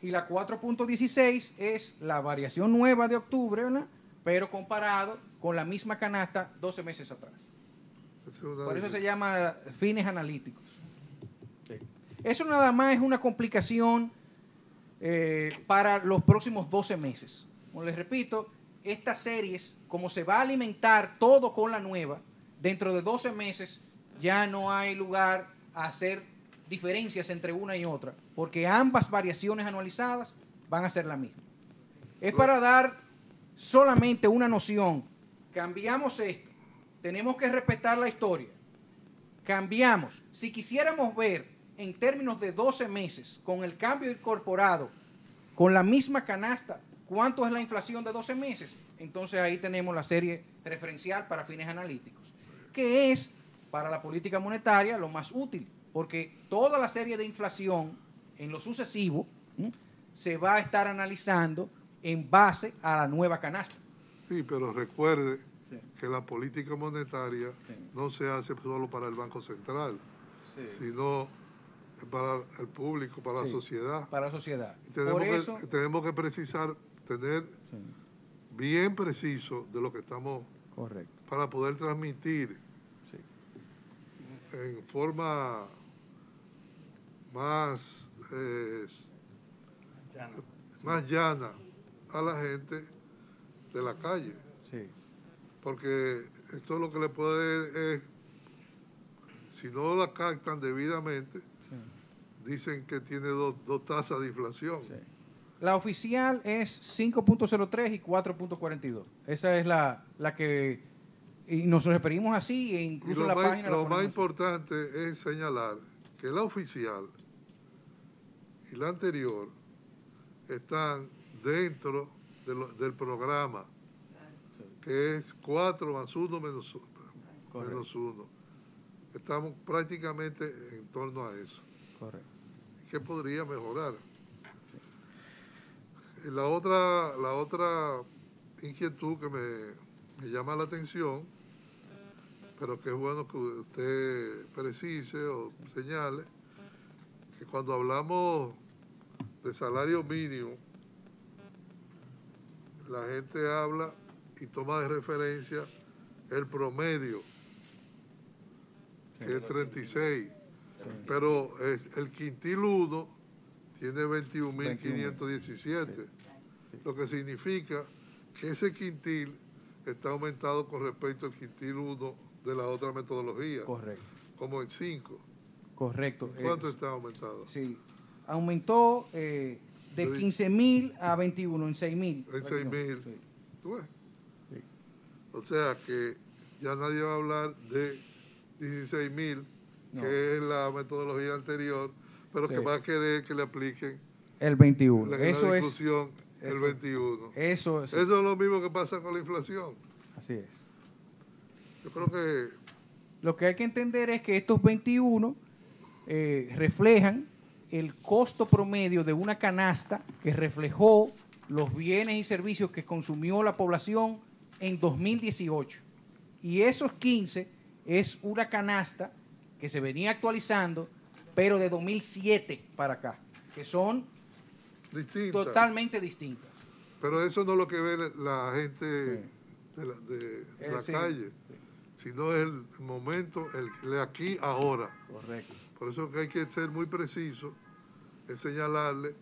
Y la 4.16 es la variación nueva de octubre, ¿verdad? pero comparado con la misma canasta 12 meses atrás. Por eso se llama fines analíticos. Eso nada más es una complicación eh, para los próximos 12 meses. Como les repito, estas series, como se va a alimentar todo con la nueva, dentro de 12 meses ya no hay lugar a hacer diferencias entre una y otra, porque ambas variaciones anualizadas van a ser la misma. Es para dar solamente una noción. Cambiamos esto. Tenemos que respetar la historia. Cambiamos. Si quisiéramos ver en términos de 12 meses, con el cambio incorporado, con la misma canasta, cuánto es la inflación de 12 meses, entonces ahí tenemos la serie referencial para fines analíticos, que es para la política monetaria lo más útil, porque toda la serie de inflación en lo sucesivo se va a estar analizando en base a la nueva canasta. Sí, pero recuerde que la política monetaria no se hace solo para el Banco Central, sino para el público, para la sociedad. Para la sociedad. tenemos, que, tenemos que precisar, tener bien preciso de lo que estamos. Correcto. Para poder transmitir en forma más, llana. más llana a la gente de la calle. Sí. Porque esto es lo que le puede es, si no la captan debidamente, dicen que tiene dos, tasas de inflación. La oficial es 5.03 y 4.42. Esa es la, la que y nos referimos así e incluso la página... Lo más importante es señalar que la oficial y la anterior están dentro del programa, que es 4 más 1 menos Menos 1. Estamos prácticamente en torno a eso. Correcto que podría mejorar. la otra, la otra inquietud que me, me, llama la atención, pero que es bueno que usted precise o señale, que cuando hablamos de salario mínimo, la gente habla y toma de referencia el promedio, que es 36. Pero el quintil 1 tiene 21.517, lo que significa que ese quintil está aumentado con respecto al quintil 1 de la otra metodología. Correcto. Como en 5. Correcto. ¿Cuánto está aumentado? Sí. Aumentó eh, de 15.000 a 21, en 6.000. En 6.000. ves? O sea que ya nadie va a hablar de 16.000 que es la metodología anterior, pero que va a querer que le apliquen el 21. eso es el 21. Eso es. lo mismo que pasa con la inflación. Así es. Yo creo que lo que hay que entender es que estos 21 eh, reflejan el costo promedio de una canasta que reflejó los bienes y servicios que consumió la población en 2018. Y esos 15 es una canasta que se venía actualizando, pero de 2007 para acá, que son totalmente distintas. Pero eso no es lo que ve la gente de la, calle, sino el momento, el de aquí, ahora. Correcto. Por eso que hay que ser muy preciso en señalarle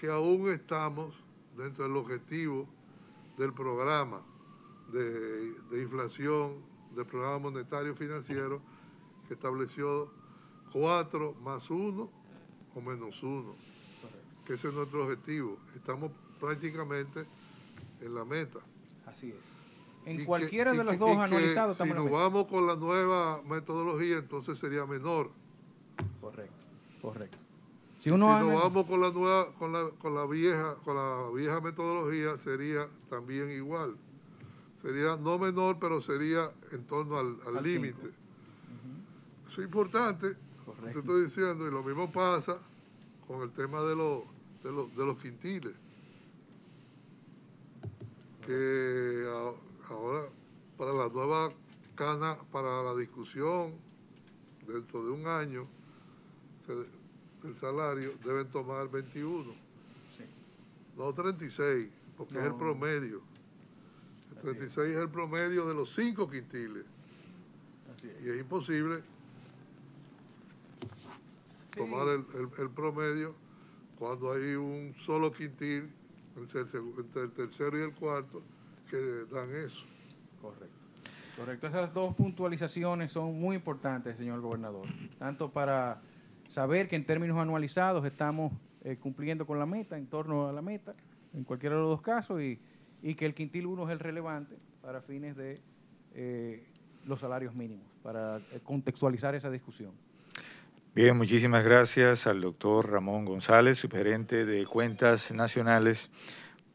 que aún estamos dentro del objetivo del programa de inflación, del programa monetario financiero estableció 4 más 1 o menos 1, que ese es nuestro objetivo. Estamos prácticamente en la meta. Así es. En cualquiera de los dos analizados Si nos vamos con la nueva metodología, entonces sería menor. Correcto, correcto. Si, uno si nos vamos con la nueva, con la, con la vieja, con la vieja metodología, sería también igual. Sería no menor, pero sería en torno al límite importante, te estoy diciendo, y lo mismo pasa con el tema de, los, de, los, quintiles, que ahora para la nueva cana, para la discusión dentro de un año el salario, deben tomar 21, no 36, porque es el promedio. El 36 es el promedio de los cinco quintiles. Y es imposible tomar el, promedio cuando hay un solo quintil entre el, tercero y el cuarto que dan eso. Correcto. Correcto. Esas dos puntualizaciones son muy importantes, señor gobernador. Tanto para saber que en términos anualizados estamos eh, cumpliendo con la meta, en torno a la meta, en cualquiera de los dos casos, y, que el quintil uno es el relevante para fines de eh, los salarios mínimos, para eh, contextualizar esa discusión. Bien, muchísimas gracias al doctor Ramón González, subgerente de Cuentas Nacionales,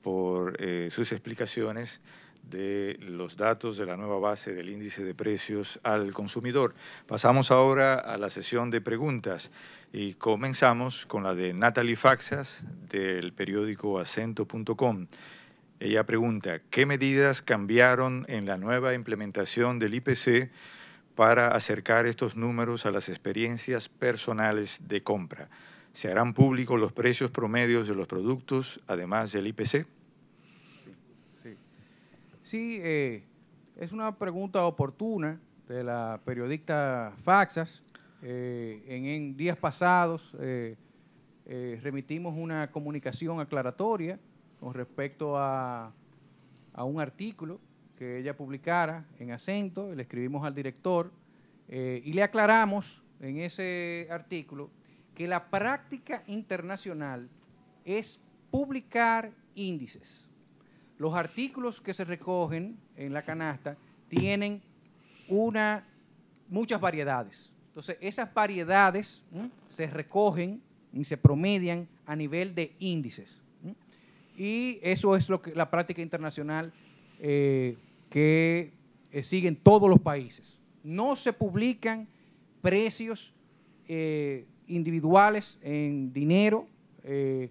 por eh, sus explicaciones de los datos de la nueva base del índice de precios al consumidor. Pasamos ahora a la sesión de preguntas y comenzamos con la de Natalie Faxas del periódico acento.com. Ella pregunta, ¿qué medidas cambiaron en la nueva implementación del IPC para acercar estos números a las experiencias personales de compra. ¿Se harán públicos los precios promedios de los productos, además del IPC? Sí, eh, es una pregunta oportuna de la periodista Faxas. Eh, en, días pasados eh, remitimos una comunicación aclaratoria con respecto a, a un artículo que ella publicara en acento, le escribimos al director eh, y le aclaramos en ese artículo que la práctica internacional es publicar índices. Los artículos que se recogen en la canasta tienen una, muchas variedades. Entonces, esas variedades se recogen y se promedian a nivel de índices. Y eso es lo que la práctica internacional eh, que eh, siguen todos los países. No se publican precios eh, individuales en dinero eh,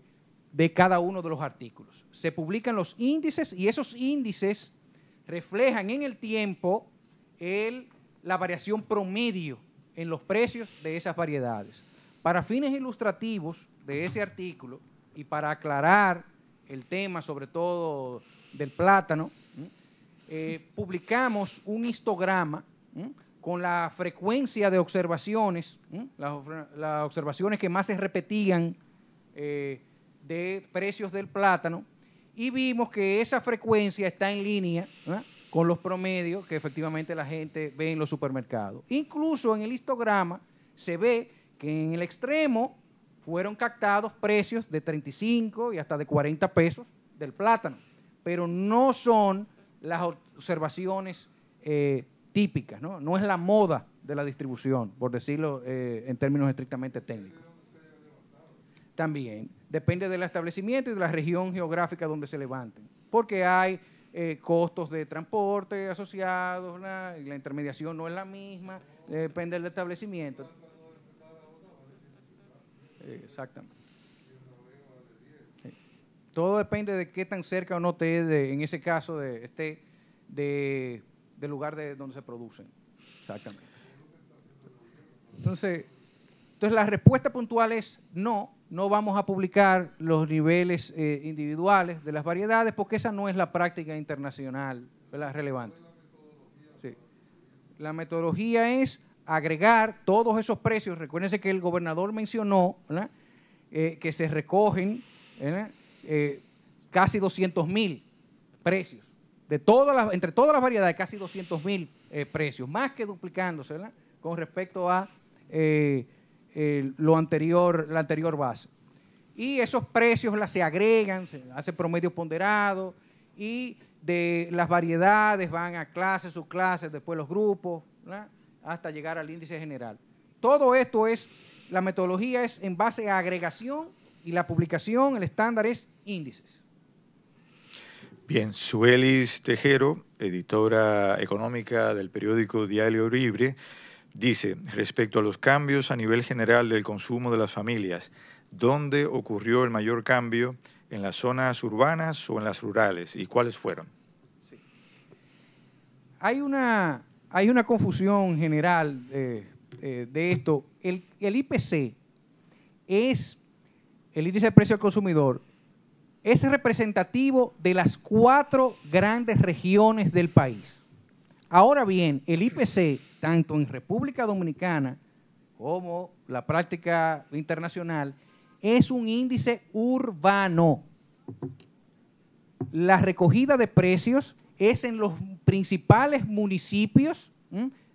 de cada uno de los artículos. Se publican los índices y esos índices reflejan en el tiempo la variación promedio en los precios de esas variedades. Para fines ilustrativos de ese artículo y para aclarar el tema, sobre todo del plátano, eh, publicamos un histograma con la frecuencia de observaciones, las, observaciones que más se repetían eh, de precios del plátano, y vimos que esa frecuencia está en línea con los promedios que efectivamente la gente ve en los supermercados. Incluso en el histograma se ve que en el extremo fueron captados precios de 35 y hasta de 40 pesos del plátano, pero no son las observaciones eh, típicas, ¿no? es la moda de la distribución, por decirlo eh, en términos estrictamente técnicos. También depende del establecimiento y de la región geográfica donde se levanten, porque hay eh, costos de transporte asociados, la, intermediación no es la misma, depende del establecimiento. Exactamente. Todo depende de qué tan cerca o no te, en ese caso, de, esté del lugar de donde se producen. Exactamente. Entonces, entonces, la respuesta puntual es no, no vamos a publicar los niveles eh, individuales de las variedades porque esa no es la práctica internacional relevante. La metodología es agregar todos esos precios. Recuérdense que el gobernador mencionó eh, que se recogen eh, casi 200 mil precios. De todas las, entre todas las variedades, casi 200 mil eh, precios, más que duplicándose con respecto a eh, lo anterior, la anterior base. Y esos precios se agregan, se hace promedio ponderado y de las variedades van a clases, subclases, después los grupos, hasta llegar al índice general. Todo esto es, la metodología es en base a agregación y la publicación, el estándar es índices. Bien, Suelis Tejero, editora económica del periódico Diario Libre, dice, respecto a los cambios a nivel general del consumo de las familias, ¿dónde ocurrió el mayor cambio? ¿En las zonas urbanas o en las rurales? ¿Y cuáles fueron? Hay, una, hay una confusión general eh, eh, de esto. el IPC es el índice de precio al consumidor, es representativo de las cuatro grandes regiones del país. Ahora bien, el IPC, tanto en República Dominicana como la práctica internacional, es un índice urbano. La recogida de precios es en los principales municipios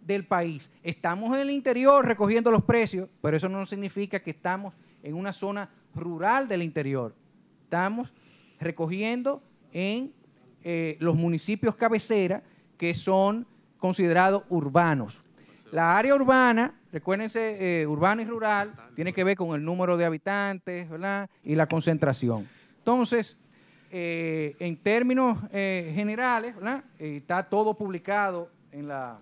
del país. Estamos en el interior recogiendo los precios, pero eso no significa que estamos en una zona rural del interior. Estamos recogiendo en eh, los municipios cabecera que son considerados urbanos. La área urbana, recuérdense, eh, urbano y rural, tiene que ver con el número de habitantes y la concentración. Entonces, eh, en términos generales, está todo publicado en la,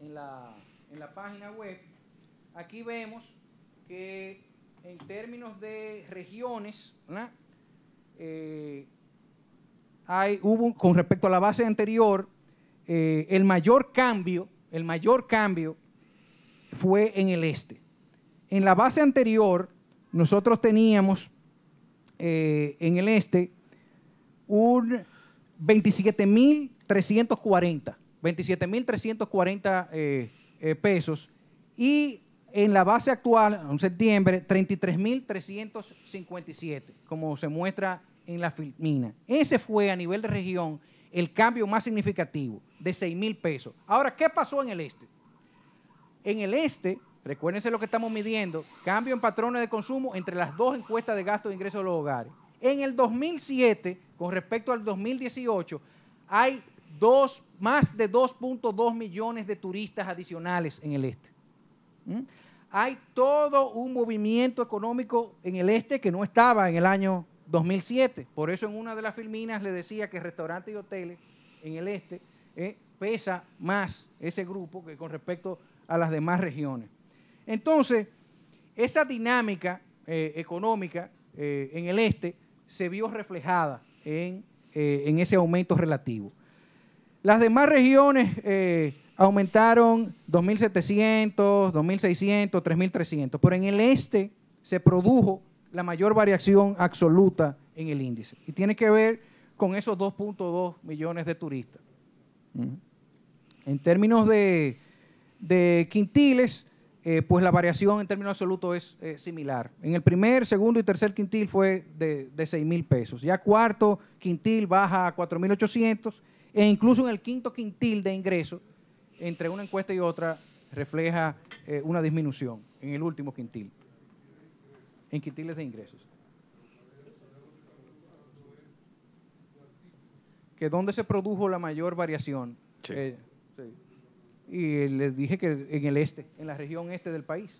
en la, en la página web. Aquí vemos que en términos de regiones, eh, hay, hubo, con respecto a la base anterior, eh, el mayor cambio, el mayor cambio fue en el este. En la base anterior, nosotros teníamos eh, en el este un 27.340, 27.340 pesos y en la base actual, en septiembre, 33.357, como se muestra en la filmina. Ese fue a nivel de región el cambio más significativo, de 6.000 mil pesos. Ahora, ¿qué pasó en el este? En el este, recuérdense lo que estamos midiendo, cambio en patrones de consumo entre las dos encuestas de gasto de ingresos de los hogares. En el 2007, con respecto al 2018, hay dos, más de 2.2 millones de turistas adicionales en el este. Hay todo un movimiento económico en el este que no estaba en el año 2007. Por eso en una de las filminas le decía que restaurantes y hoteles en el este eh, pesa más ese grupo que con respecto a las demás regiones. Entonces, esa dinámica eh, económica eh, en el este se vio reflejada en, en ese aumento relativo. Las demás regiones aumentaron 2.700, 2.600, 3.300, pero en el este se produjo la mayor variación absoluta en el índice. Y tiene que ver con esos 2.2 millones de turistas. En términos de, quintiles, eh, pues la variación en términos absolutos es eh, similar. En el primer, segundo y tercer quintil fue de, 6.000 pesos. Ya cuarto quintil baja a 4.800 e incluso en el quinto quintil de ingresos entre una encuesta y otra refleja eh, una disminución en el último quintil, en quintiles de ingresos. Que dónde se produjo la mayor variación. Eh, y les dije que en el este, en la región este del país.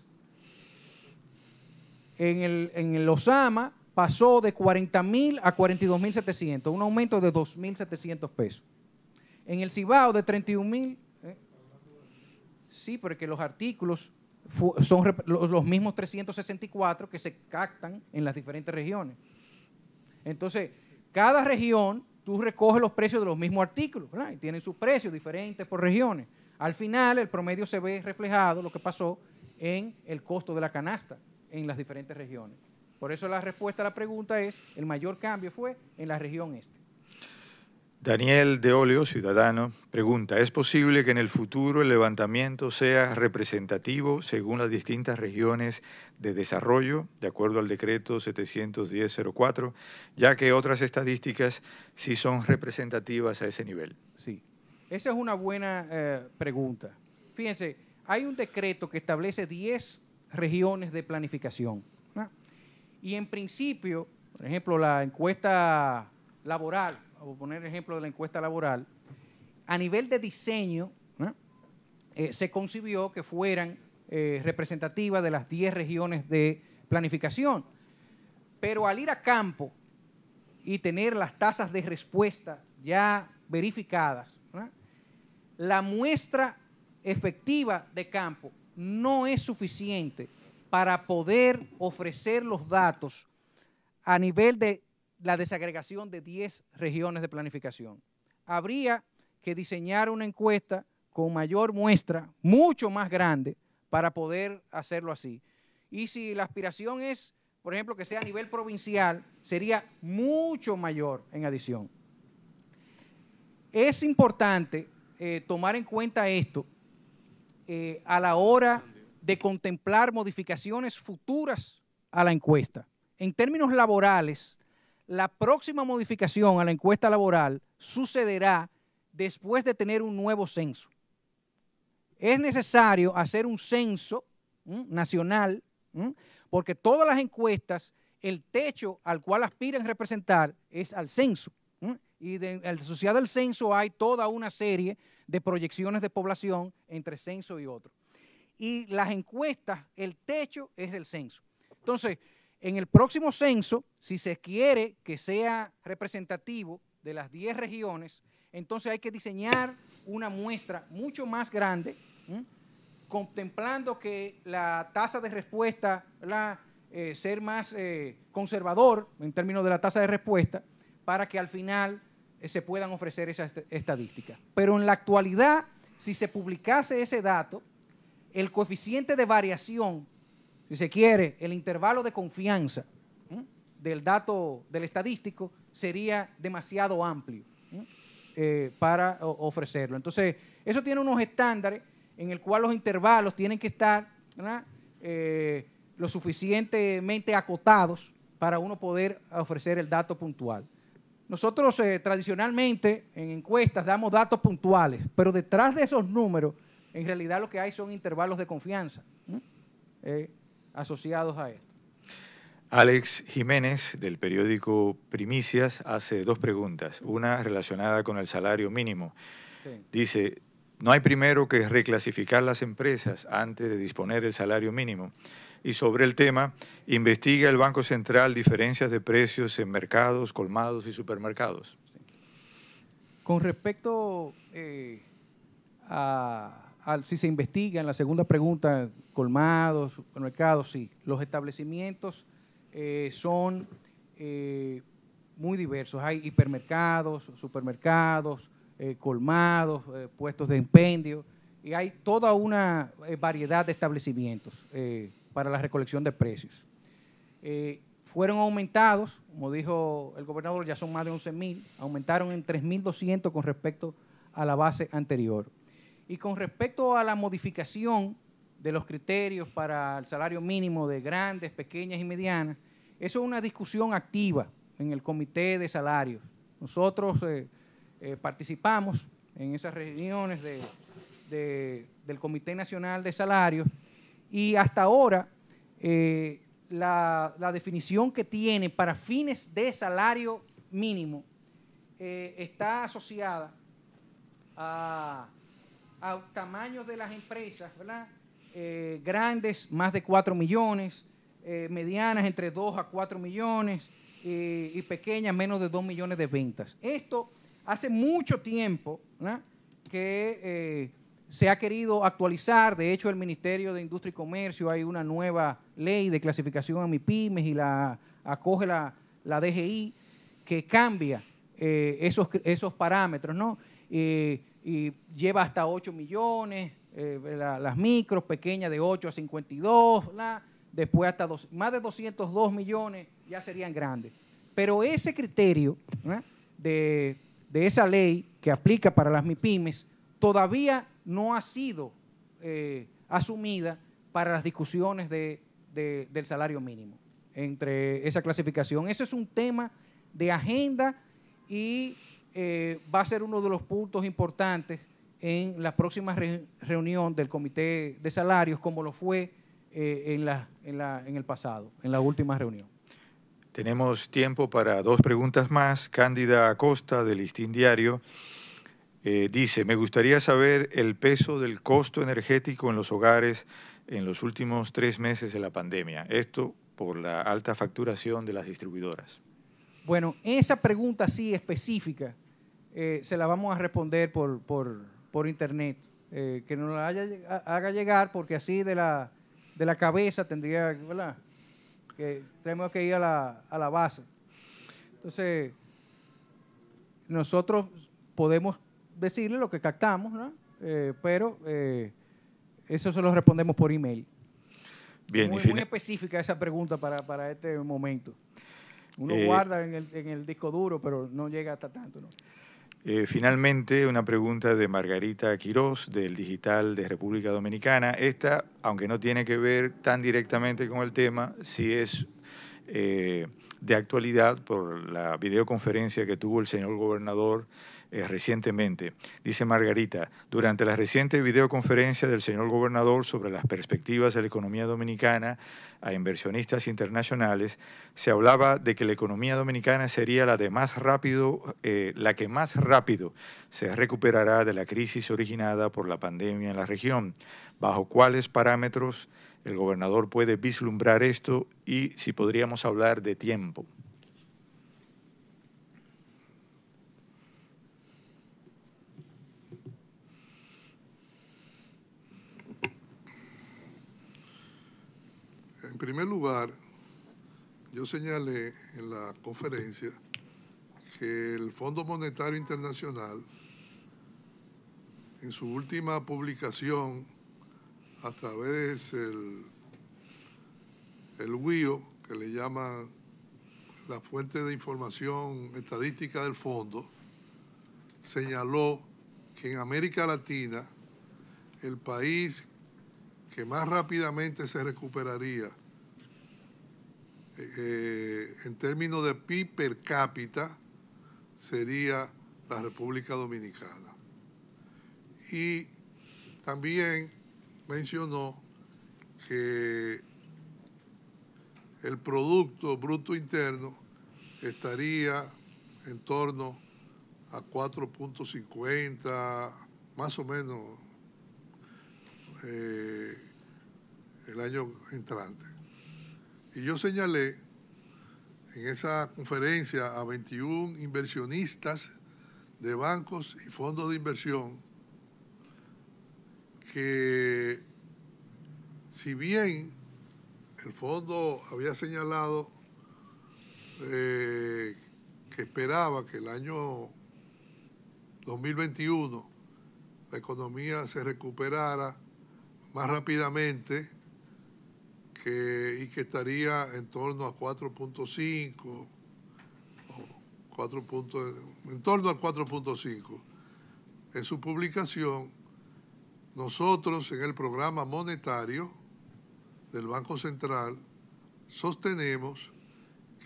En el, en el Osama pasó de 40 mil a 42 mil 700, un aumento de 2 mil 700 pesos. En el Cibao de 31 mil Sí, porque los artículos son los mismos 364 que se captan en las diferentes regiones. Entonces, cada región, tú recoges los precios de los mismos artículos, ¿verdad? Y tienen sus precios diferentes por regiones. Al final, el promedio se ve reflejado, lo que pasó, en el costo de la canasta en las diferentes regiones. Por eso la respuesta a la pregunta es, el mayor cambio fue en la región este. Daniel de Oleo, ciudadano, pregunta, ¿es posible que en el futuro el levantamiento sea representativo según las distintas regiones de desarrollo, de acuerdo al decreto 710-04, ya que otras estadísticas sí son representativas a ese nivel? Sí, esa es una buena eh, pregunta. Fíjense, hay un decreto que establece 10 regiones de planificación. Y en principio, por ejemplo, la encuesta laboral o poner el ejemplo de la encuesta laboral, a nivel de diseño ¿eh? Eh, se concibió que fueran eh, representativas de las 10 regiones de planificación. Pero al ir a campo y tener las tasas de respuesta ya verificadas, la muestra efectiva de campo no es suficiente para poder ofrecer los datos a nivel de la desagregación de 10 regiones de planificación. Habría que diseñar una encuesta con mayor muestra, mucho más grande, para poder hacerlo así. Y si la aspiración es, por ejemplo, que sea a nivel provincial, sería mucho mayor en adición. Es importante eh, tomar en cuenta esto eh, a la hora de contemplar modificaciones futuras a la encuesta. En términos laborales, la próxima modificación a la encuesta laboral sucederá después de tener un nuevo censo. Es necesario hacer un censo nacional, porque todas las encuestas, el techo al cual aspiran representar es al censo. Y asociado al censo hay toda una serie de proyecciones de población entre censo y otro. Y las encuestas, el techo es el censo. Entonces, en el próximo censo, si se quiere que sea representativo de las 10 regiones, entonces hay que diseñar una muestra mucho más grande, contemplando que la tasa de respuesta, la, eh, ser más eh, conservador en términos de la tasa de respuesta, para que al final eh, se puedan ofrecer esas estadísticas. Pero en la actualidad, si se publicase ese dato, el coeficiente de variación si se quiere, el intervalo de confianza del dato del estadístico sería demasiado amplio eh, para ofrecerlo. Entonces, eso tiene unos estándares en el cual los intervalos tienen que estar eh, lo suficientemente acotados para uno poder ofrecer el dato puntual. Nosotros eh, tradicionalmente en encuestas damos datos puntuales, pero detrás de esos números en realidad lo que hay son intervalos de confianza asociados a él. Alex Jiménez, del periódico Primicias, hace dos preguntas. Una relacionada con el salario mínimo. Dice, ¿no hay primero que reclasificar las empresas antes de disponer el salario mínimo? Y sobre el tema, ¿investiga el Banco Central diferencias de precios en mercados, colmados y supermercados? Con respecto eh, a si se investiga en la segunda pregunta, colmados, supermercados, sí, los establecimientos eh, son eh, muy diversos. Hay hipermercados, supermercados, eh, colmados, puestos de impendio y hay toda una variedad de establecimientos para la recolección de precios. fueron aumentados, como dijo el gobernador, ya son más de 11.000, aumentaron en 3.200 con respecto a la base anterior. Y con respecto a la modificación de los criterios para el salario mínimo de grandes, pequeñas y medianas, eso es una discusión activa en el comité de salarios. Nosotros eh, eh, participamos en esas reuniones del Comité Nacional de Salarios y hasta ahora eh, la, definición que tiene para fines de salario mínimo está asociada a a tamaños de las empresas, ¿verdad? Eh, grandes, más de 4 millones, eh, medianas entre 2 a 4 millones eh, y pequeñas, menos de 2 millones de ventas. Esto hace mucho tiempo ¿verdad? que se ha querido actualizar. De hecho, el Ministerio de Industria y Comercio hay una nueva ley de clasificación a MIPIMES y la acoge la, la DGI que cambia esos, esos parámetros, ¿no? y lleva hasta 8 millones, eh, las micros pequeñas de 8 a 52, la, después hasta más de 202 millones ya serían grandes. Pero ese criterio de, esa ley que aplica para las MIPIMES todavía no ha sido eh, asumida para las discusiones del salario mínimo entre esa clasificación. Ese es un tema de agenda y eh, va a ser uno de los puntos importantes en la próxima reunión del Comité de Salarios, como lo fue eh, en, el pasado, en la última reunión. Tenemos tiempo para dos preguntas más. Cándida Acosta, del Listín Diario, eh, dice, me gustaría saber el peso del costo energético en los hogares en los últimos tres meses de la pandemia. Esto por la alta facturación de las distribuidoras. Bueno, esa pregunta así específica eh, se la vamos a responder por, internet. Eh, que nos la haga llegar, porque así de la, cabeza tendría, ¿verdad? Que tenemos que ir a la, base. Entonces, nosotros podemos decirle lo que captamos, ¿no? Eh, pero eso se lo respondemos por email. Bien, muy, específica esa pregunta para, para este momento. Uno eh, guarda en el, disco duro, pero no llega hasta tanto. Eh, finalmente, una pregunta de Margarita Quirós, del Digital de República Dominicana. Esta, aunque no tiene que ver tan directamente con el tema, sí es eh, de actualidad por la videoconferencia que tuvo el señor gobernador eh, recientemente. Dice Margarita, durante la reciente videoconferencia del señor gobernador sobre las perspectivas de la economía dominicana a inversionistas internacionales, se hablaba de que la economía dominicana sería la, de más rápido, eh, la que más rápido se recuperará de la crisis originada por la pandemia en la región. ¿Bajo cuáles parámetros el gobernador puede vislumbrar esto y si podríamos hablar de tiempo? En primer lugar, yo señalé en la conferencia que el Fondo Monetario Internacional, en su última publicación a través del el WIO, que le llaman la fuente de información estadística del fondo, señaló que en América Latina el país que más rápidamente se recuperaría eh, en términos de PIB per cápita sería la República Dominicana. Y también mencionó que el Producto Bruto Interno estaría en torno a 4.50, más o menos, eh, el año entrante. Y yo señalé en esa conferencia a 21 inversionistas de bancos y fondos de inversión que si bien el fondo había señalado eh, que esperaba que el año 2021 la economía se recuperara más rápidamente y que estaría en torno a 4.5, 4 en torno al 4.5. En su publicación, nosotros en el programa monetario del Banco Central sostenemos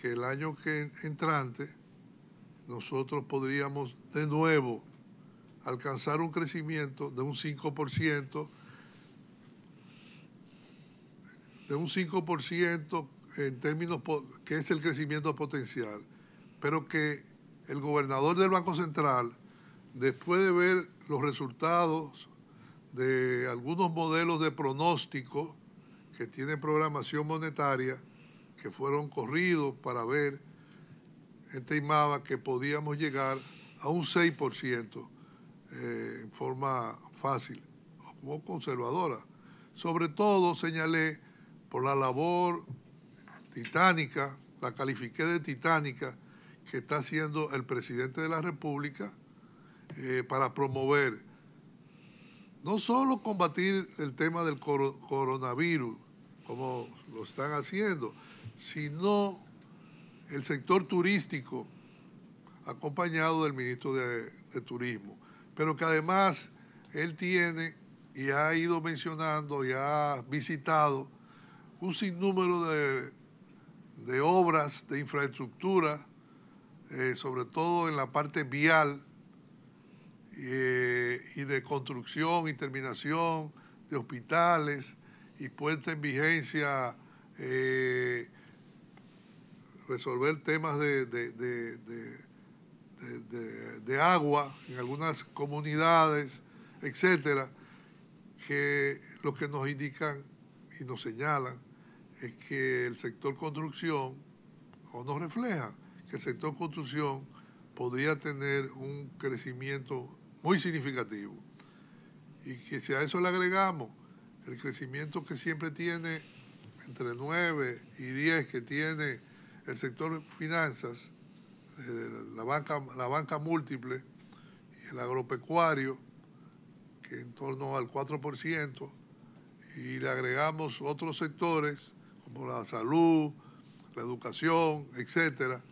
que el año que entrante nosotros podríamos de nuevo alcanzar un crecimiento de un 5% de un 5% en términos que es el crecimiento potencial, pero que el gobernador del Banco Central, después de ver los resultados de algunos modelos de pronóstico que tiene programación monetaria, que fueron corridos para ver, este estimaba que podíamos llegar a un 6% eh, en forma fácil o conservadora. Sobre todo señalé por la labor titánica, la califiqué de titánica, que está haciendo el presidente de la República eh, para promover no solo combatir el tema del coronavirus, como lo están haciendo, sino el sector turístico, acompañado del ministro de Turismo, pero que además él tiene y ha ido mencionando y ha visitado un sinnúmero de, obras de infraestructura, eh, sobre todo en la parte vial eh, y de construcción y terminación de hospitales y puesta en vigencia, eh, resolver temas de, de, agua en algunas comunidades, etcétera, que lo que nos indican y nos señalan es que el sector construcción, o nos refleja que el sector construcción podría tener un crecimiento muy significativo. Y que si a eso le agregamos el crecimiento que siempre tiene entre 9 y 10 que tiene el sector finanzas, la banca, la banca múltiple, el agropecuario, que en torno al 4%, y le agregamos otros sectores por la salud, la educación, etcétera,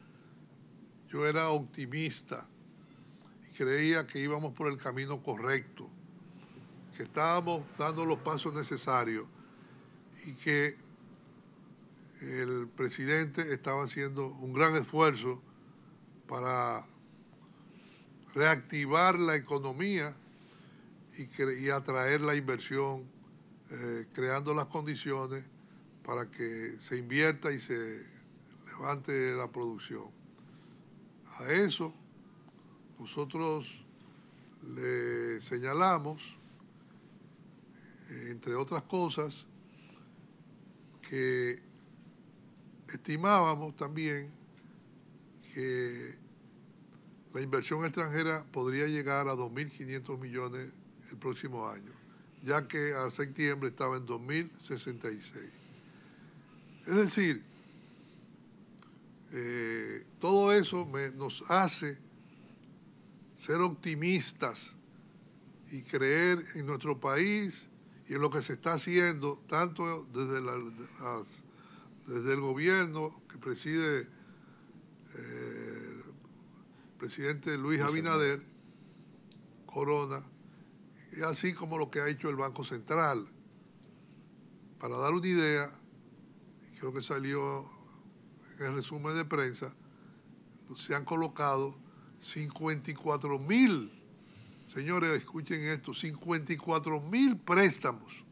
yo era optimista y creía que íbamos por el camino correcto, que estábamos dando los pasos necesarios y que el presidente estaba haciendo un gran esfuerzo para reactivar la economía y, atraer la inversión, eh, creando las condiciones para que se invierta y se levante la producción. A eso nosotros le señalamos, entre otras cosas, que estimábamos también que la inversión extranjera podría llegar a 2.500 millones el próximo año, ya que a septiembre estaba en 2.066. Es decir, eh, todo eso nos hace ser optimistas y creer en nuestro país y en lo que se está haciendo, tanto desde, el gobierno que preside el eh, presidente Luis Abinader, Corona, y así como lo que ha hecho el Banco Central. Para dar una idea, creo que salió en el resumen de prensa, se han colocado 54 mil, señores, escuchen esto, 54 mil préstamos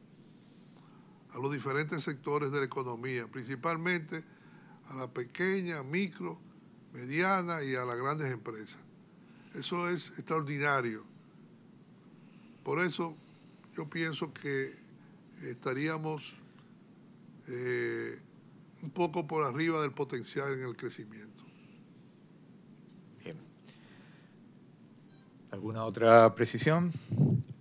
a los diferentes sectores de la economía, principalmente a la pequeña, micro, mediana y a las grandes empresas. Eso es extraordinario. Por eso yo pienso que estaríamos eh, un poco por arriba del potencial en el crecimiento. Bien. ¿Alguna otra precisión?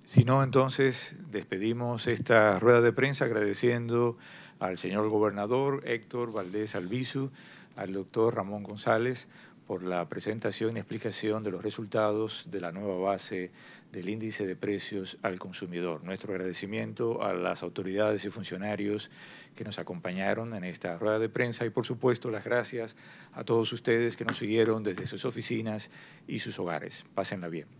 Si no, entonces despedimos esta rueda de prensa agradeciendo al señor gobernador Héctor Valdés Albizu, al doctor Ramón González por la presentación y explicación de los resultados de la nueva base del índice de precios al consumidor. Nuestro agradecimiento a las autoridades y funcionarios que nos acompañaron en esta rueda de prensa y por supuesto las gracias a todos ustedes que nos siguieron desde sus oficinas y sus hogares. Pásenla bien.